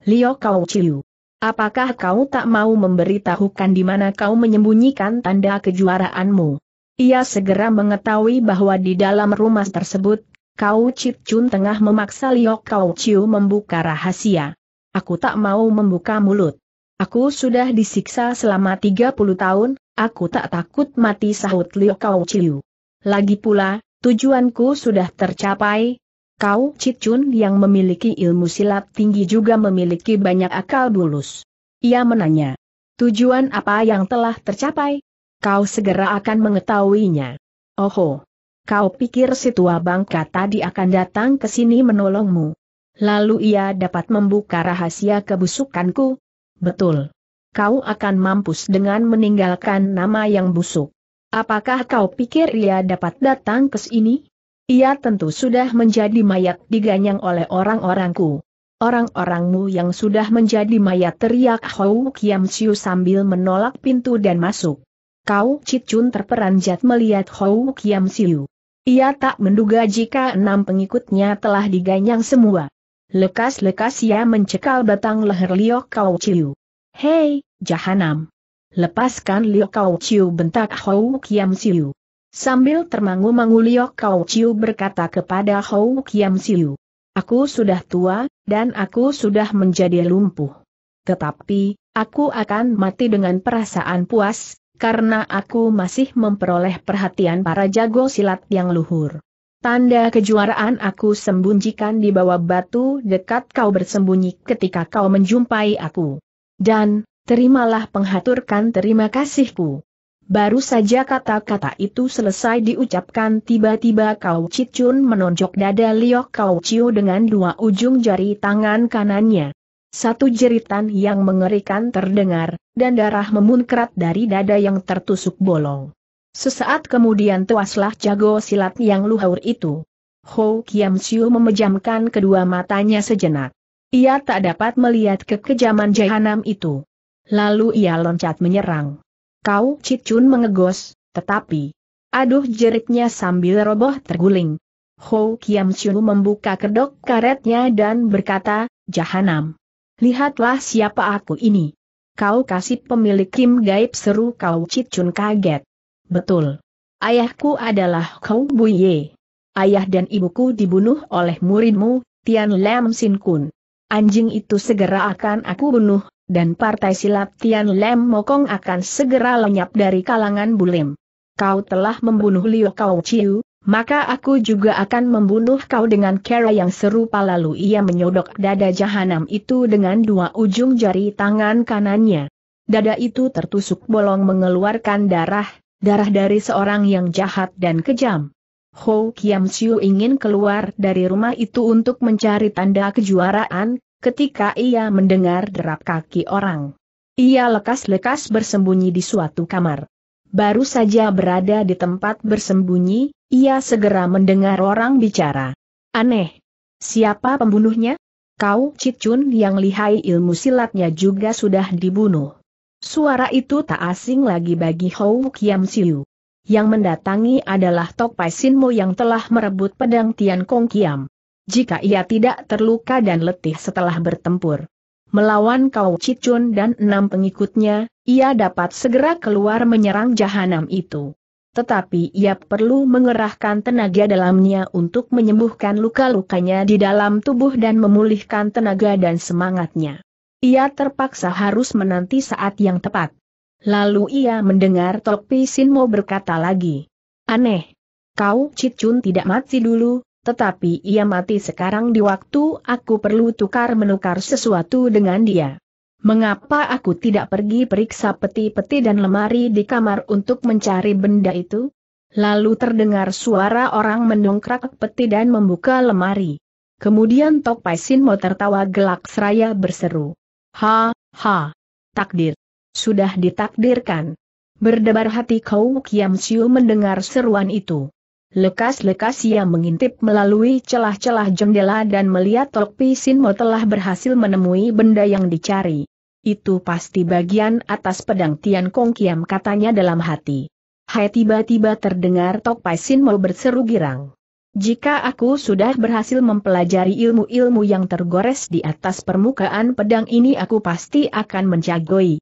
Lio Kau Chiu. Apakah kau tak mau memberitahukan di mana kau menyembunyikan tanda kejuaraanmu? Ia segera mengetahui bahwa di dalam rumah tersebut, Kau Chit Chun tengah memaksa Lio Kau Chiu membuka rahasia. Aku tak mau membuka mulut. Aku sudah disiksa selama 30 tahun, aku tak takut mati sahut Lio Kau Chiu. Lagi pula, tujuanku sudah tercapai, Kau Cicun yang memiliki ilmu silat tinggi juga memiliki banyak akal bulus. Ia menanya, tujuan apa yang telah tercapai? Kau segera akan mengetahuinya. Oho, kau pikir si tua bangka tadi akan datang ke sini menolongmu. Lalu ia dapat membuka rahasia kebusukanku? Betul. Kau akan mampus dengan meninggalkan nama yang busuk. Apakah kau pikir ia dapat datang ke sini? Ia tentu sudah menjadi mayat diganyang oleh orang-orangku. Orang-orangmu yang sudah menjadi mayat teriak Hou Kiam Siu sambil menolak pintu dan masuk. Kau Cicun terperanjat melihat Hou Kiam Siu. Ia tak menduga jika enam pengikutnya telah diganyang semua. Lekas-lekas ia mencekal batang leher Liok Kau Chiu. Hei, jahanam! Lepaskan Liok Kau Ciu bentak Hou Kiam Siu. Sambil termangu-mangu Liok Kau Chiu berkata kepada Hou Kiam Siu. Aku sudah tua, dan aku sudah menjadi lumpuh. Tetapi, aku akan mati dengan perasaan puas, karena aku masih memperoleh perhatian para jago silat yang luhur. Tanda kejuaraan aku sembunyikan di bawah batu dekat kau bersembunyi ketika kau menjumpai aku. Dan, terimalah penghaturkan terima kasihku. Baru saja kata-kata itu selesai diucapkan tiba-tiba Kau Cicun menonjok dada Liok Kau Chiu dengan dua ujung jari tangan kanannya. Satu jeritan yang mengerikan terdengar, dan darah memunkrat dari dada yang tertusuk bolong. Sesaat kemudian tuaslah jago silat yang luhur itu. Ho Kiam Siu memejamkan kedua matanya sejenak. Ia tak dapat melihat kekejaman jahanam itu. Lalu ia loncat menyerang. Kau Cicun mengegos, tetapi... Aduh jeritnya sambil roboh terguling. Ho Kiam Chiu membuka kedok karetnya dan berkata, Jahanam. Lihatlah siapa aku ini. Kau kasih pemilik Kim Gaib seru kau Cicun kaget. Betul. Ayahku adalah Kau Buye. Ayah dan ibuku dibunuh oleh muridmu, Tian Lam Sin Kun. Anjing itu segera akan aku bunuh, dan partai silat Tian Lem Mokong akan segera lenyap dari kalangan Bulim. Kau telah membunuh Liu Kau Chiu, maka aku juga akan membunuh kau dengan cara yang serupa lalu ia menyodok dada jahanam itu dengan dua ujung jari tangan kanannya. Dada itu tertusuk bolong mengeluarkan darah, darah dari seorang yang jahat dan kejam. Ho Kiam Siu ingin keluar dari rumah itu untuk mencari tanda kejuaraan, ketika ia mendengar derap kaki orang. Ia lekas-lekas bersembunyi di suatu kamar. Baru saja berada di tempat bersembunyi, ia segera mendengar orang bicara. Aneh. Siapa pembunuhnya? Kau Cicun yang lihai ilmu silatnya juga sudah dibunuh. Suara itu tak asing lagi bagi Hou Kiam Siu. Yang mendatangi adalah Tok Pai Sin Mo yang telah merebut pedang Tian Kong Kiam jika ia tidak terluka dan letih setelah bertempur. Melawan Kau Cicun dan enam pengikutnya, ia dapat segera keluar menyerang jahanam itu. Tetapi ia perlu mengerahkan tenaga dalamnya untuk menyembuhkan luka-lukanya di dalam tubuh dan memulihkan tenaga dan semangatnya. Ia terpaksa harus menanti saat yang tepat. Lalu ia mendengar Topi Sinmo berkata lagi. Aneh. Kau Cicun tidak mati dulu, tetapi ia mati sekarang di waktu aku perlu tukar-menukar sesuatu dengan dia. Mengapa aku tidak pergi periksa peti-peti dan lemari di kamar untuk mencari benda itu? Lalu terdengar suara orang mendongkrak peti dan membuka lemari. Kemudian Tok Paisin mau tertawa gelak seraya berseru. Ha, ha, takdir. Sudah ditakdirkan. Berdebar hati Kau Kiam Siu mendengar seruan itu. Lekas-lekas ia mengintip melalui celah-celah jendela dan melihat Topi Sinmo telah berhasil menemui benda yang dicari. Itu pasti bagian atas pedang Tian Kong Kiam katanya dalam hati. Hai tiba-tiba terdengar Tok Pisin mau berseru girang. Jika aku sudah berhasil mempelajari ilmu-ilmu yang tergores di atas permukaan pedang ini aku pasti akan menjagoi.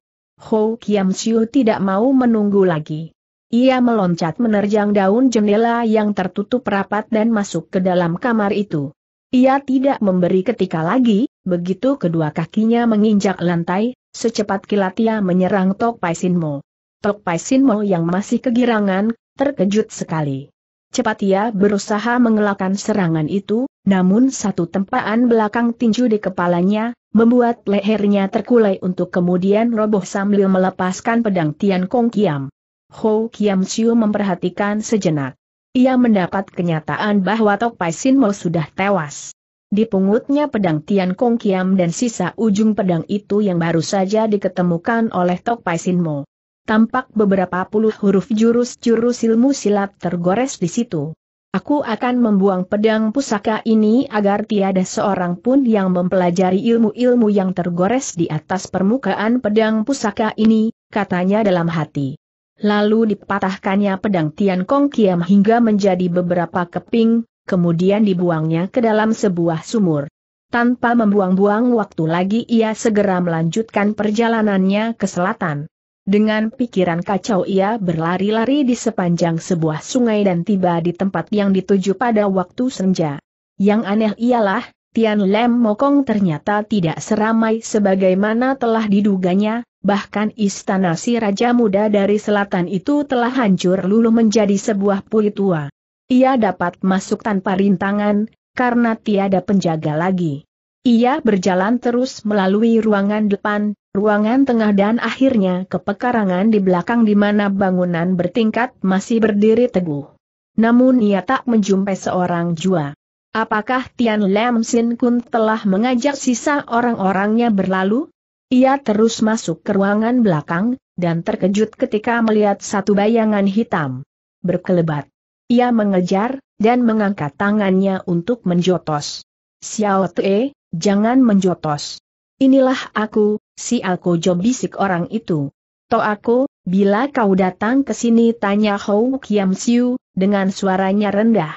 Ho Kiam Siu tidak mau menunggu lagi. Ia meloncat menerjang daun jendela yang tertutup rapat dan masuk ke dalam kamar itu. Ia tidak memberi ketika lagi, begitu kedua kakinya menginjak lantai, secepat kilat ia menyerang Tok Mo. Tok Mo yang masih kegirangan, terkejut sekali. Cepat ia berusaha mengelakkan serangan itu, namun satu tempaan belakang tinju di kepalanya, membuat lehernya terkulai untuk kemudian roboh sambil melepaskan pedang Tian Kong Kiam. Ho Kiam Siu memperhatikan sejenak. Ia mendapat kenyataan bahwa Tok Pai Sin Mo sudah tewas. Di Dipungutnya pedang Tian Kong Kiam dan sisa ujung pedang itu yang baru saja diketemukan oleh Tok Pai Sin Mo. Tampak beberapa puluh huruf jurus-jurus ilmu silat tergores di situ. Aku akan membuang pedang pusaka ini agar tiada seorang pun yang mempelajari ilmu-ilmu yang tergores di atas permukaan pedang pusaka ini, katanya dalam hati lalu dipatahkannya pedang Tian Kong Kiam hingga menjadi beberapa keping, kemudian dibuangnya ke dalam sebuah sumur. Tanpa membuang-buang waktu lagi ia segera melanjutkan perjalanannya ke selatan. Dengan pikiran kacau ia berlari-lari di sepanjang sebuah sungai dan tiba di tempat yang dituju pada waktu senja. Yang aneh ialah, Tian Lem Mokong ternyata tidak seramai sebagaimana telah diduganya, Bahkan istana si Raja Muda dari selatan itu telah hancur luluh menjadi sebuah puri tua. Ia dapat masuk tanpa rintangan, karena tiada penjaga lagi. Ia berjalan terus melalui ruangan depan, ruangan tengah dan akhirnya ke pekarangan di belakang di mana bangunan bertingkat masih berdiri teguh. Namun ia tak menjumpai seorang jua. Apakah Tian Lam Sin Kun telah mengajak sisa orang-orangnya berlalu? Ia terus masuk ke ruangan belakang, dan terkejut ketika melihat satu bayangan hitam. Berkelebat. Ia mengejar, dan mengangkat tangannya untuk menjotos. Xiao Te, jangan menjotos. Inilah aku, si Alkojo bisik orang itu. To aku, bila kau datang ke sini tanya Hou Kiam Siu, dengan suaranya rendah.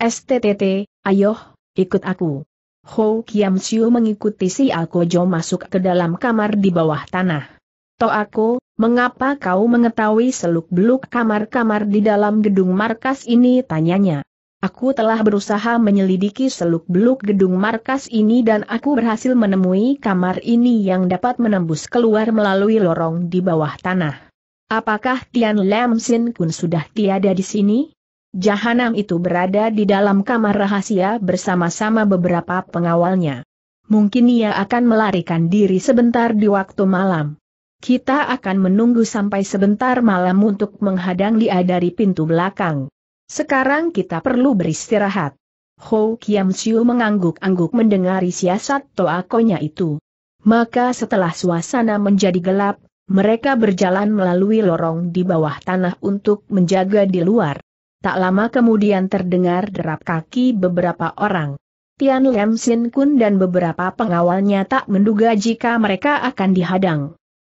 STTT, ayo, ikut aku. Ho Kiam Siu mengikuti si Alkojo masuk ke dalam kamar di bawah tanah. To aku, mengapa kau mengetahui seluk-beluk kamar-kamar di dalam gedung markas ini? Tanyanya. Aku telah berusaha menyelidiki seluk-beluk gedung markas ini dan aku berhasil menemui kamar ini yang dapat menembus keluar melalui lorong di bawah tanah. Apakah Tian Lam Sin Kun sudah tiada di sini? Jahanam itu berada di dalam kamar rahasia bersama-sama beberapa pengawalnya. Mungkin ia akan melarikan diri sebentar di waktu malam. Kita akan menunggu sampai sebentar malam untuk menghadang dia dari pintu belakang. Sekarang kita perlu beristirahat. Ho Kiam Siu mengangguk-angguk mendengar siasat toakonya itu. Maka setelah suasana menjadi gelap, mereka berjalan melalui lorong di bawah tanah untuk menjaga di luar. Tak lama kemudian terdengar derap kaki beberapa orang. Tian Lem Sin Kun dan beberapa pengawalnya tak menduga jika mereka akan dihadang.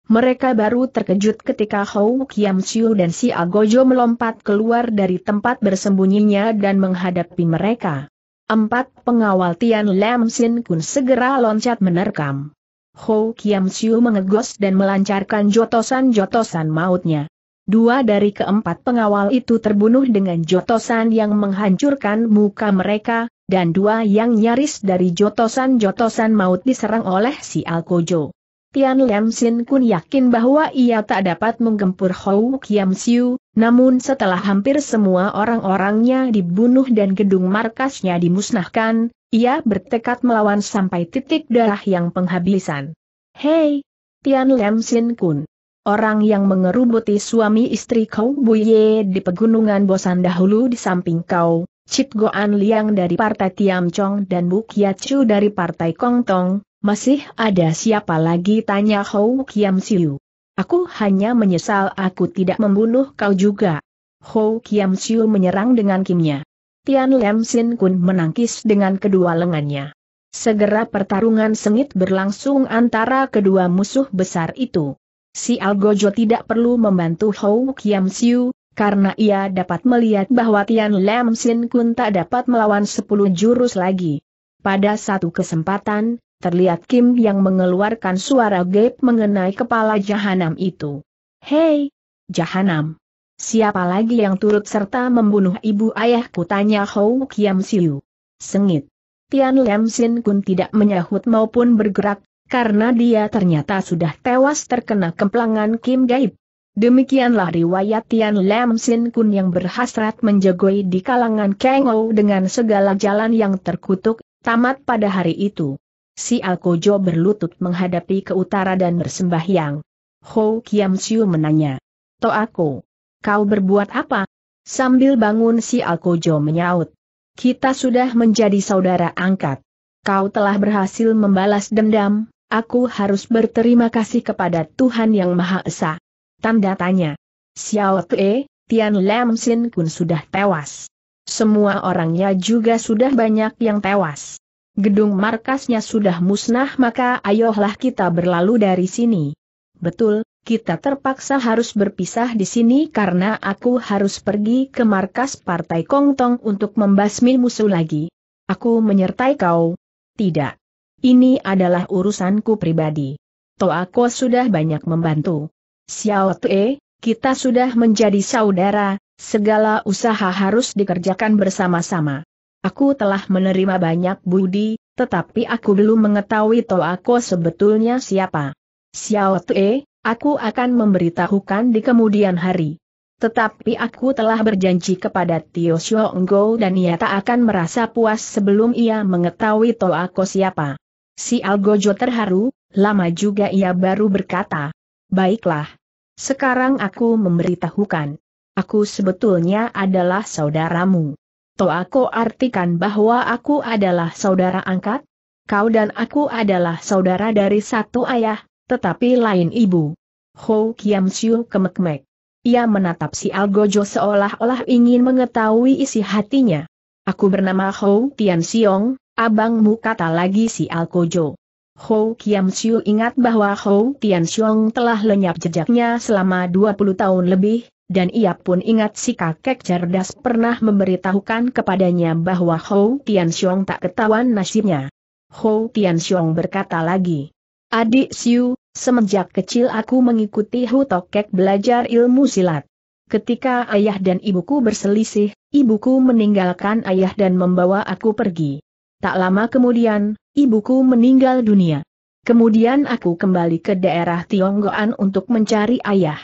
Mereka baru terkejut ketika Hou Kiam Siu dan si Agojo melompat keluar dari tempat bersembunyinya dan menghadapi mereka. Empat pengawal Tian Lam Sin Kun segera loncat menerkam. Hou Kiam Siu mengegos dan melancarkan jotosan-jotosan mautnya. Dua dari keempat pengawal itu terbunuh dengan jotosan yang menghancurkan muka mereka, dan dua yang nyaris dari jotosan-jotosan maut diserang oleh si Alkojo. Tian Lam Sin Kun yakin bahwa ia tak dapat menggempur Hou Kiam Siu, namun setelah hampir semua orang-orangnya dibunuh dan gedung markasnya dimusnahkan, ia bertekad melawan sampai titik darah yang penghabisan. Hei! Tian Lam Sin Kun! orang yang mengerubuti suami istri Kau Buye di pegunungan Bosan dahulu di samping kau, Chip Goan Liang dari Partai Tiam Chong dan Bu Kia Chu dari Partai Kong Tong, masih ada siapa lagi tanya Hou Kiam Siu. Aku hanya menyesal aku tidak membunuh kau juga. Hou Kiam Siu menyerang dengan kimnya. Tian Lam Sin Kun menangkis dengan kedua lengannya. Segera pertarungan sengit berlangsung antara kedua musuh besar itu si Algojo tidak perlu membantu Hou Kiam Siu, karena ia dapat melihat bahwa Tian Lam Sin Kun tak dapat melawan sepuluh jurus lagi. Pada satu kesempatan, terlihat Kim yang mengeluarkan suara gap mengenai kepala jahanam itu. Hei, jahanam! Siapa lagi yang turut serta membunuh ibu ayahku tanya Hou Kiam Siu. Sengit. Tian Lam Sin Kun tidak menyahut maupun bergerak karena dia ternyata sudah tewas terkena kemplangan Kim Gaib. Demikianlah riwayat Tian Lam Sin Kun yang berhasrat menjagoi di kalangan Kang dengan segala jalan yang terkutuk, tamat pada hari itu. Si Alkojo berlutut menghadapi ke utara dan bersembahyang. Ho Kiam Siu menanya. To aku, kau berbuat apa? Sambil bangun si Alkojo menyaut. Kita sudah menjadi saudara angkat. Kau telah berhasil membalas dendam, Aku harus berterima kasih kepada Tuhan Yang Maha Esa. Tanda tanya. Xiao Te, Tian Lam Sin Kun sudah tewas. Semua orangnya juga sudah banyak yang tewas. Gedung markasnya sudah musnah maka ayolah kita berlalu dari sini. Betul, kita terpaksa harus berpisah di sini karena aku harus pergi ke markas Partai Kongtong untuk membasmi musuh lagi. Aku menyertai kau. Tidak. Ini adalah urusanku pribadi. Toako sudah banyak membantu. Xiao Te, kita sudah menjadi saudara, segala usaha harus dikerjakan bersama-sama. Aku telah menerima banyak budi, tetapi aku belum mengetahui Toako sebetulnya siapa. Xiao Te, aku akan memberitahukan di kemudian hari. Tetapi aku telah berjanji kepada Tio Go dan ia tak akan merasa puas sebelum ia mengetahui Toako siapa. Si Algojo terharu, lama juga ia baru berkata. Baiklah. Sekarang aku memberitahukan. Aku sebetulnya adalah saudaramu. To aku artikan bahwa aku adalah saudara angkat? Kau dan aku adalah saudara dari satu ayah, tetapi lain ibu. Ho Kiam Siu mek Ia menatap si Algojo seolah-olah ingin mengetahui isi hatinya. Aku bernama Ho Tian Siong, Abangmu kata lagi si Alkojo. Hou Kiam Siu ingat bahwa Hou Tian Xiong telah lenyap jejaknya selama 20 tahun lebih, dan ia pun ingat si kakek cerdas pernah memberitahukan kepadanya bahwa Hou Tian Xiong tak ketahuan nasibnya. Hou Tian Xiong berkata lagi, Adik Siu, semenjak kecil aku mengikuti Hu Tokek belajar ilmu silat. Ketika ayah dan ibuku berselisih, ibuku meninggalkan ayah dan membawa aku pergi. Tak lama kemudian, ibuku meninggal dunia. Kemudian aku kembali ke daerah Tionggoan untuk mencari ayah.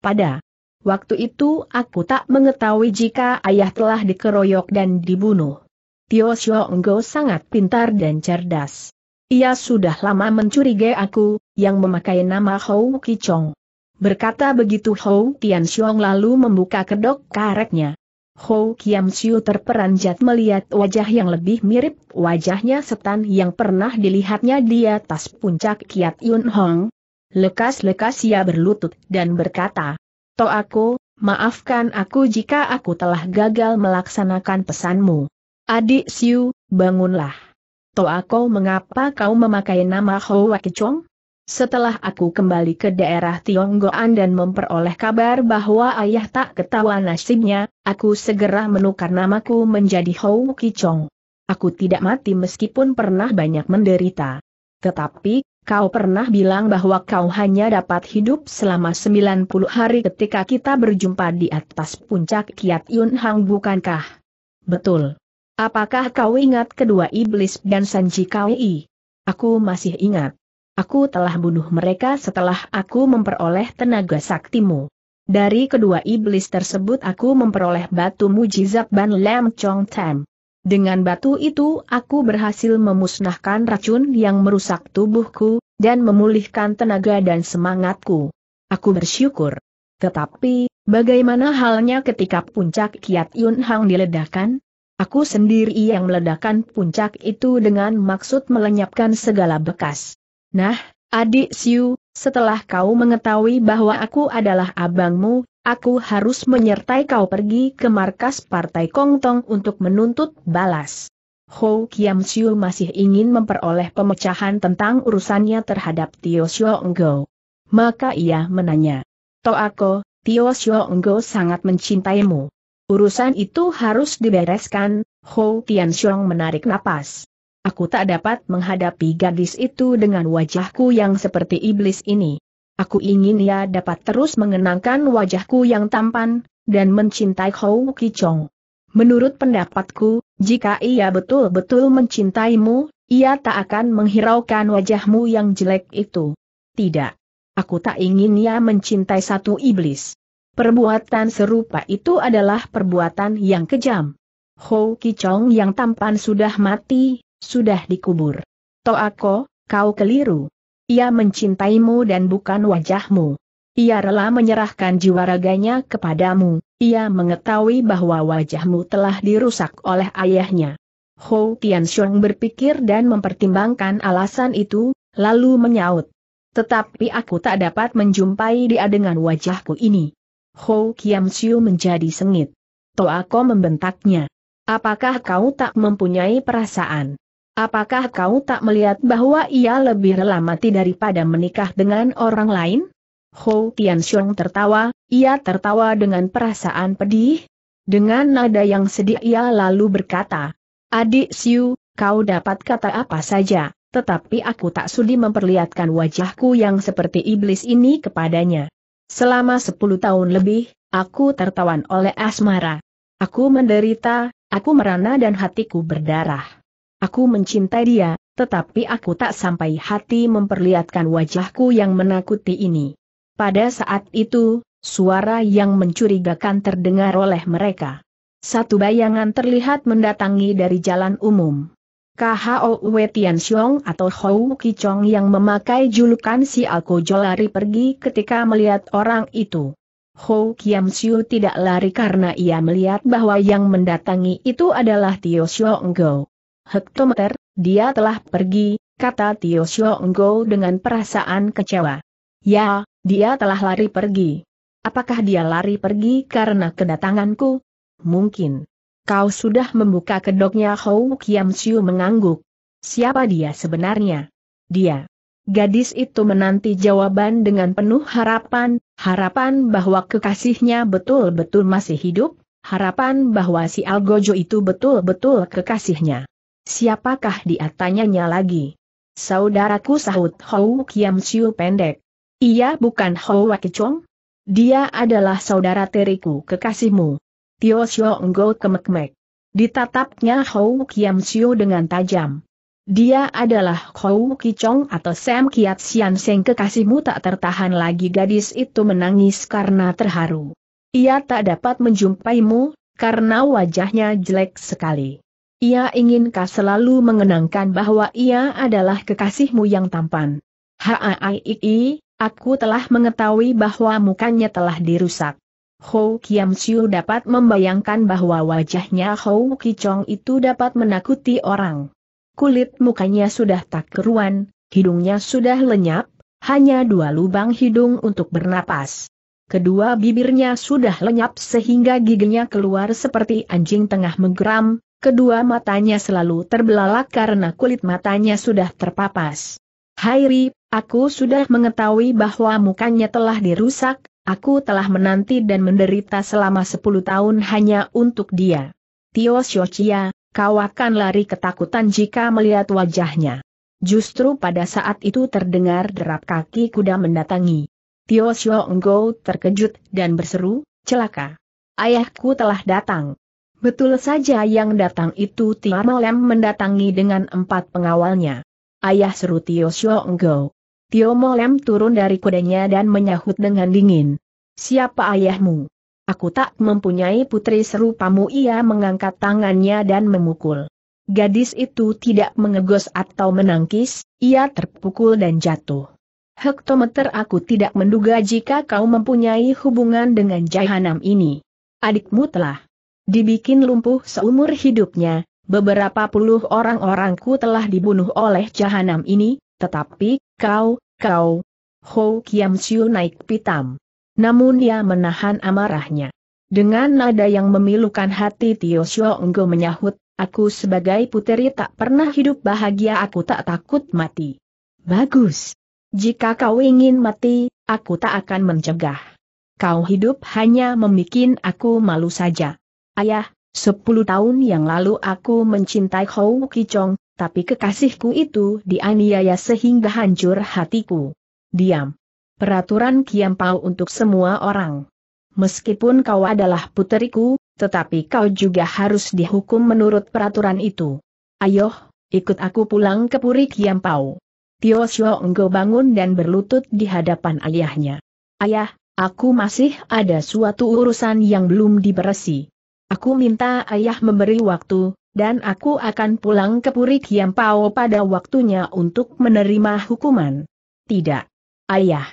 Pada waktu itu aku tak mengetahui jika ayah telah dikeroyok dan dibunuh. Tio Xiongo sangat pintar dan cerdas. Ia sudah lama mencurigai aku, yang memakai nama Hou Kichong. Berkata begitu Hou Tian Xiong lalu membuka kedok karetnya. Hou Kiam Siu terperanjat melihat wajah yang lebih mirip wajahnya setan yang pernah dilihatnya di atas puncak Kiat Yun Hong. Lekas-lekas ia berlutut dan berkata, To aku, maafkan aku jika aku telah gagal melaksanakan pesanmu. Adik Siu, bangunlah. To aku mengapa kau memakai nama Hou Wakichong? Setelah aku kembali ke daerah Tionggoan dan memperoleh kabar bahwa ayah tak ketahuan nasibnya, aku segera menukar namaku menjadi Hou Kichong. Aku tidak mati meskipun pernah banyak menderita. Tetapi, Kau pernah bilang bahwa kau hanya dapat hidup selama 90 hari ketika kita berjumpa di atas puncak Kiat Yun Hang bukankah? Betul. Apakah kau ingat kedua iblis dan Sanji kaui? Aku masih ingat. Aku telah bunuh mereka setelah aku memperoleh tenaga saktimu. Dari kedua iblis tersebut aku memperoleh batu mujizat Ban Lam Chong Tam. Dengan batu itu aku berhasil memusnahkan racun yang merusak tubuhku, dan memulihkan tenaga dan semangatku. Aku bersyukur. Tetapi, bagaimana halnya ketika puncak Kiat Yun Hang diledakkan? Aku sendiri yang meledakkan puncak itu dengan maksud melenyapkan segala bekas. Nah, adik Siu, setelah kau mengetahui bahwa aku adalah abangmu, aku harus menyertai kau pergi ke markas Partai Kongtong untuk menuntut balas. Ho Kiam Siu masih ingin memperoleh pemecahan tentang urusannya terhadap Tio Siu Xionggo. Maka ia menanya, aku, Tio Siu Xionggo sangat mencintaimu. Urusan itu harus dibereskan, Ho Tian Xiong menarik napas. Aku tak dapat menghadapi gadis itu dengan wajahku yang seperti iblis ini. Aku ingin ia dapat terus mengenangkan wajahku yang tampan, dan mencintai Hou Kichong. Menurut pendapatku, jika ia betul-betul mencintaimu, ia tak akan menghiraukan wajahmu yang jelek itu. Tidak. Aku tak ingin ia mencintai satu iblis. Perbuatan serupa itu adalah perbuatan yang kejam. Hou Kichong yang tampan sudah mati, sudah dikubur. Toako, kau keliru. Ia mencintaimu dan bukan wajahmu. Ia rela menyerahkan jiwa raganya kepadamu. Ia mengetahui bahwa wajahmu telah dirusak oleh ayahnya. Ho Tianxiong berpikir dan mempertimbangkan alasan itu, lalu menyaut. Tetapi aku tak dapat menjumpai dia dengan wajahku ini. Ho Qianxiu menjadi sengit. Toako membentaknya. Apakah kau tak mempunyai perasaan? Apakah kau tak melihat bahwa ia lebih rela mati daripada menikah dengan orang lain? Hou Tianxiong tertawa, ia tertawa dengan perasaan pedih. Dengan nada yang sedih ia lalu berkata, Adik Siu, kau dapat kata apa saja, tetapi aku tak sudi memperlihatkan wajahku yang seperti iblis ini kepadanya. Selama sepuluh tahun lebih, aku tertawan oleh asmara. Aku menderita, aku merana dan hatiku berdarah. Aku mencintai dia, tetapi aku tak sampai hati memperlihatkan wajahku yang menakuti ini. Pada saat itu, suara yang mencurigakan terdengar oleh mereka. Satu bayangan terlihat mendatangi dari jalan umum. KHO Tian Xiong atau Hou Kichong yang memakai julukan si Alkojo lari pergi ketika melihat orang itu. Hou Kiam Siu tidak lari karena ia melihat bahwa yang mendatangi itu adalah Tio Xiong Go hektometer, dia telah pergi, kata Tio Ngo dengan perasaan kecewa. Ya, dia telah lari pergi. Apakah dia lari pergi karena kedatanganku? Mungkin. Kau sudah membuka kedoknya Hou Kiam Siu mengangguk. Siapa dia sebenarnya? Dia. Gadis itu menanti jawaban dengan penuh harapan, harapan bahwa kekasihnya betul-betul masih hidup, harapan bahwa si Algojo itu betul-betul kekasihnya. Siapakah dia tanyanya lagi? Saudaraku sahut Hou Kiam Siu pendek. Ia bukan Hou Wakichong? Dia adalah saudara teriku kekasihmu. Tio Xiao kemek kemekmek. Ditatapnya Hou Kiam Siu dengan tajam. Dia adalah Hou Kichong atau Sam Kiat Sian Seng kekasihmu tak tertahan lagi gadis itu menangis karena terharu. Ia tak dapat menjumpaimu, karena wajahnya jelek sekali. Ia ingin kau selalu mengenangkan bahwa ia adalah kekasihmu yang tampan. Haaii, aku telah mengetahui bahwa mukanya telah dirusak. Hou Kiam Siu dapat membayangkan bahwa wajahnya Hou Kichong itu dapat menakuti orang. Kulit mukanya sudah tak keruan, hidungnya sudah lenyap, hanya dua lubang hidung untuk bernapas. Kedua bibirnya sudah lenyap sehingga giginya keluar seperti anjing tengah menggeram, Kedua matanya selalu terbelalak karena kulit matanya sudah terpapas. Hairi, aku sudah mengetahui bahwa mukanya telah dirusak, aku telah menanti dan menderita selama 10 tahun hanya untuk dia. Tio Xiochia, kau akan lari ketakutan jika melihat wajahnya. Justru pada saat itu terdengar derap kaki kuda mendatangi. Tio Xionggo terkejut dan berseru, celaka. Ayahku telah datang. Betul saja yang datang itu Tia Malem mendatangi dengan empat pengawalnya. Ayah seru Tio Shuanggo. Tio Molem turun dari kudanya dan menyahut dengan dingin. Siapa ayahmu? Aku tak mempunyai putri serupamu ia mengangkat tangannya dan memukul. Gadis itu tidak mengegos atau menangkis, ia terpukul dan jatuh. Hektometer aku tidak menduga jika kau mempunyai hubungan dengan Jahanam ini. Adikmu telah Dibikin lumpuh seumur hidupnya, beberapa puluh orang-orangku telah dibunuh oleh jahanam ini, tetapi, kau, kau, Ho Kiam Siu naik pitam. Namun ia menahan amarahnya. Dengan nada yang memilukan hati Tio Sio Enggo menyahut, aku sebagai puteri tak pernah hidup bahagia aku tak takut mati. Bagus. Jika kau ingin mati, aku tak akan mencegah. Kau hidup hanya membuat aku malu saja. Ayah, sepuluh tahun yang lalu aku mencintai Hou Kichong, tapi kekasihku itu dianiaya sehingga hancur hatiku. Diam. Peraturan Kiam Pau untuk semua orang. Meskipun kau adalah puteriku, tetapi kau juga harus dihukum menurut peraturan itu. Ayo, ikut aku pulang ke Puri Pau. Tio Enggo bangun dan berlutut di hadapan ayahnya. Ayah, aku masih ada suatu urusan yang belum diberesi. Aku minta ayah memberi waktu, dan aku akan pulang ke Puri Pao pada waktunya untuk menerima hukuman. Tidak. Ayah.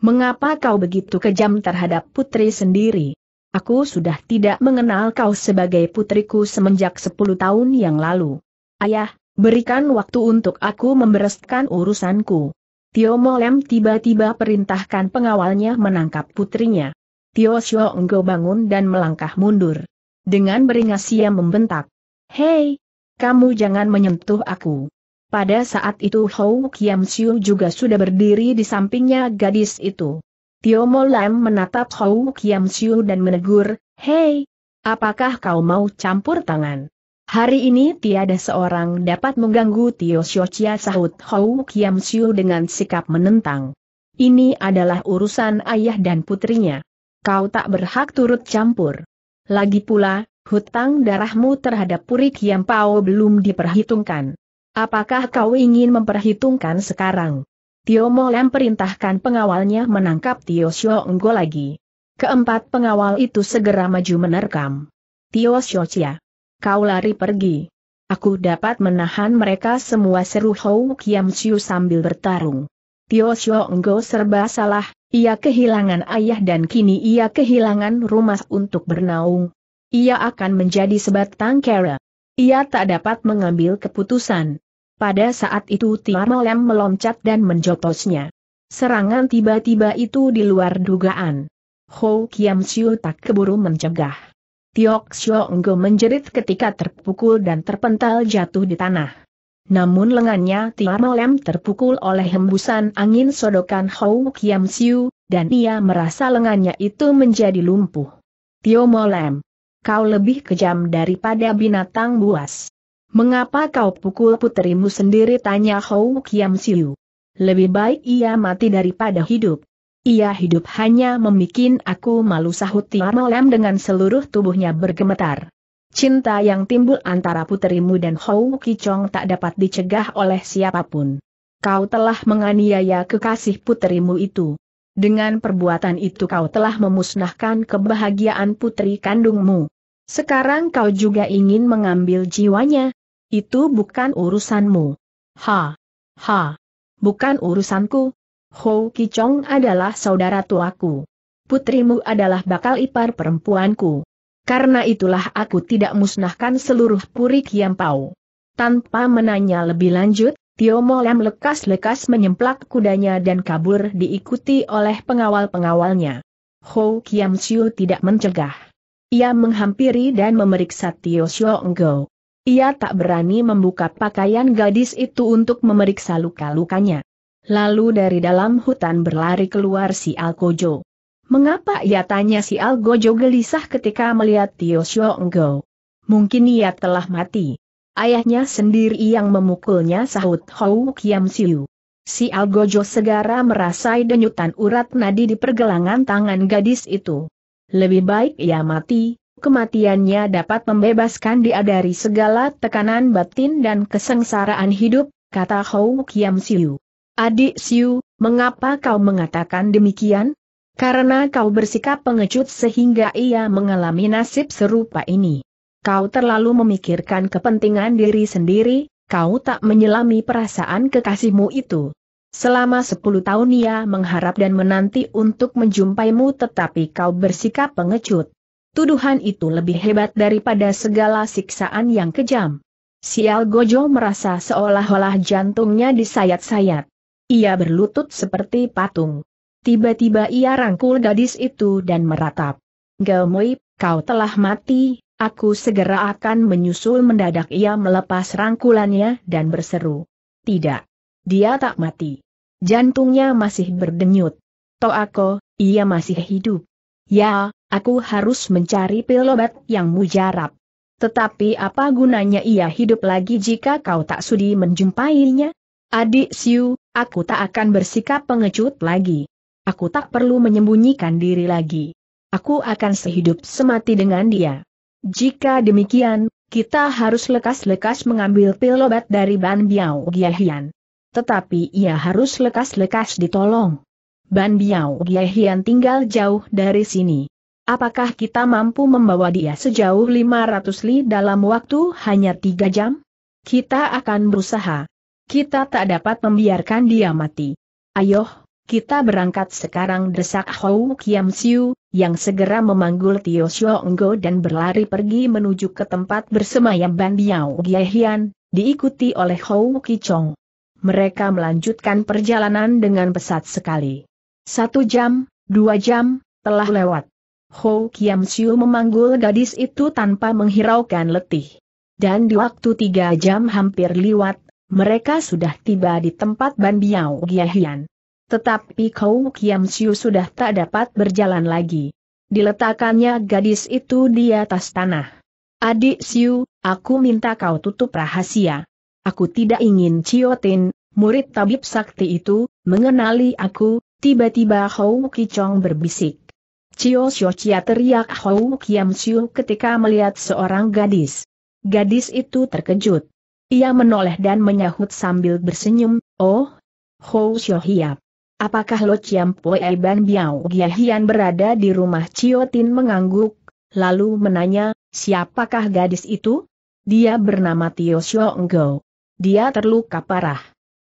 Mengapa kau begitu kejam terhadap putri sendiri? Aku sudah tidak mengenal kau sebagai putriku semenjak 10 tahun yang lalu. Ayah, berikan waktu untuk aku membereskan urusanku. Tio Molem tiba-tiba perintahkan pengawalnya menangkap putrinya. Tio Xiong Go bangun dan melangkah mundur. Dengan beringas ia membentak. Hei! Kamu jangan menyentuh aku. Pada saat itu Hou Kiam Siu juga sudah berdiri di sampingnya gadis itu. Tio Mo Lam menatap Hou Kiam Siu dan menegur, Hei! Apakah kau mau campur tangan? Hari ini tiada seorang dapat mengganggu Tio Chia sahut Hou Kiam Siu dengan sikap menentang. Ini adalah urusan ayah dan putrinya. Kau tak berhak turut campur. Lagi pula, hutang darahmu terhadap Puri Kiam Pao belum diperhitungkan. Apakah kau ingin memperhitungkan sekarang? Tio Lem perintahkan pengawalnya menangkap Tio Shio Enggo lagi. Keempat pengawal itu segera maju menerkam. Tio Shio Chia. Kau lari pergi. Aku dapat menahan mereka semua seru Hou Kiam Xiu sambil bertarung. Tio Shio Enggo serba salah, ia kehilangan ayah dan kini ia kehilangan rumah untuk bernaung. Ia akan menjadi sebatang kera. Ia tak dapat mengambil keputusan. Pada saat itu Malam meloncat dan menjotosnya. Serangan tiba-tiba itu di luar dugaan. Ho Kiam Siu tak keburu mencegah. Tiok Xiong menjerit ketika terpukul dan terpental jatuh di tanah namun lengannya tiap Lem terpukul oleh hembusan angin sodokan Hou Kiam Siu, dan ia merasa lengannya itu menjadi lumpuh. Tio Molem, kau lebih kejam daripada binatang buas. Mengapa kau pukul putrimu sendiri tanya Hou Kiam Siu. Lebih baik ia mati daripada hidup. Ia hidup hanya memikin aku malu sahut Tio Molem dengan seluruh tubuhnya bergemetar. Cinta yang timbul antara putrimu dan Hou Kichong tak dapat dicegah oleh siapapun. Kau telah menganiaya kekasih putrimu itu. Dengan perbuatan itu kau telah memusnahkan kebahagiaan putri kandungmu. Sekarang kau juga ingin mengambil jiwanya. Itu bukan urusanmu. Ha! Ha! Bukan urusanku. Hou Kichong adalah saudara tuaku. Putrimu adalah bakal ipar perempuanku. Karena itulah aku tidak musnahkan seluruh puri Kiam Pau. Tanpa menanya lebih lanjut, Tio Molem lekas-lekas menyemplak kudanya dan kabur diikuti oleh pengawal-pengawalnya. Ho Kiam Siu tidak mencegah. Ia menghampiri dan memeriksa Tio Siu Go. Ia tak berani membuka pakaian gadis itu untuk memeriksa luka-lukanya. Lalu dari dalam hutan berlari keluar si Alkojo. Mengapa ia tanya si Algojo gelisah ketika melihat Tio Xiongo? Mungkin ia telah mati. Ayahnya sendiri yang memukulnya sahut Hou Kiam Siu. Si Algojo segera merasai denyutan urat nadi di pergelangan tangan gadis itu. Lebih baik ia mati, kematiannya dapat membebaskan dia dari segala tekanan batin dan kesengsaraan hidup, kata Hou Kiam Siu. Adik Siu, mengapa kau mengatakan demikian? Karena kau bersikap pengecut sehingga ia mengalami nasib serupa ini. Kau terlalu memikirkan kepentingan diri sendiri, kau tak menyelami perasaan kekasihmu itu. Selama sepuluh tahun ia mengharap dan menanti untuk menjumpaimu tetapi kau bersikap pengecut. Tuduhan itu lebih hebat daripada segala siksaan yang kejam. Sial Gojo merasa seolah-olah jantungnya disayat-sayat. Ia berlutut seperti patung. Tiba-tiba ia rangkul gadis itu dan meratap. Gelmoy, kau telah mati, aku segera akan menyusul mendadak ia melepas rangkulannya dan berseru. Tidak. Dia tak mati. Jantungnya masih berdenyut. aku, ia masih hidup. Ya, aku harus mencari pil obat yang mujarab. Tetapi apa gunanya ia hidup lagi jika kau tak sudi menjumpainya? Adik Siu, aku tak akan bersikap pengecut lagi. Aku tak perlu menyembunyikan diri lagi. Aku akan sehidup semati dengan dia. Jika demikian, kita harus lekas-lekas mengambil pil obat dari Ban Biao Giehian. Tetapi ia harus lekas-lekas ditolong. Ban Biao Giehian tinggal jauh dari sini. Apakah kita mampu membawa dia sejauh 500 li dalam waktu hanya tiga jam? Kita akan berusaha. Kita tak dapat membiarkan dia mati. Ayoh, kita berangkat sekarang desak Hou Kiam Siu, yang segera memanggul Tio Xiao Enggo dan berlari pergi menuju ke tempat bersemayam Ban Biao Giehian, diikuti oleh Hou Kichong. Mereka melanjutkan perjalanan dengan pesat sekali. Satu jam, dua jam, telah lewat. Hou Kiam Siu memanggul gadis itu tanpa menghiraukan letih. Dan di waktu tiga jam hampir lewat, mereka sudah tiba di tempat Ban Biao Giehian. Tetapi Kou Kiam Siu sudah tak dapat berjalan lagi. Diletakkannya gadis itu di atas tanah. Adik Siu, aku minta kau tutup rahasia. Aku tidak ingin Ciotin, murid tabib sakti itu, mengenali aku, tiba-tiba Hou Kichong berbisik. Cio Chia teriak Hou Kiam Siu ketika melihat seorang gadis. Gadis itu terkejut. Ia menoleh dan menyahut sambil bersenyum, oh, Hou Hiap. Apakah Lo Chiam Pue Ban Biao Giahian berada di rumah Ciotin mengangguk, lalu menanya, siapakah gadis itu? Dia bernama Tio Xiong Go. Dia terluka parah.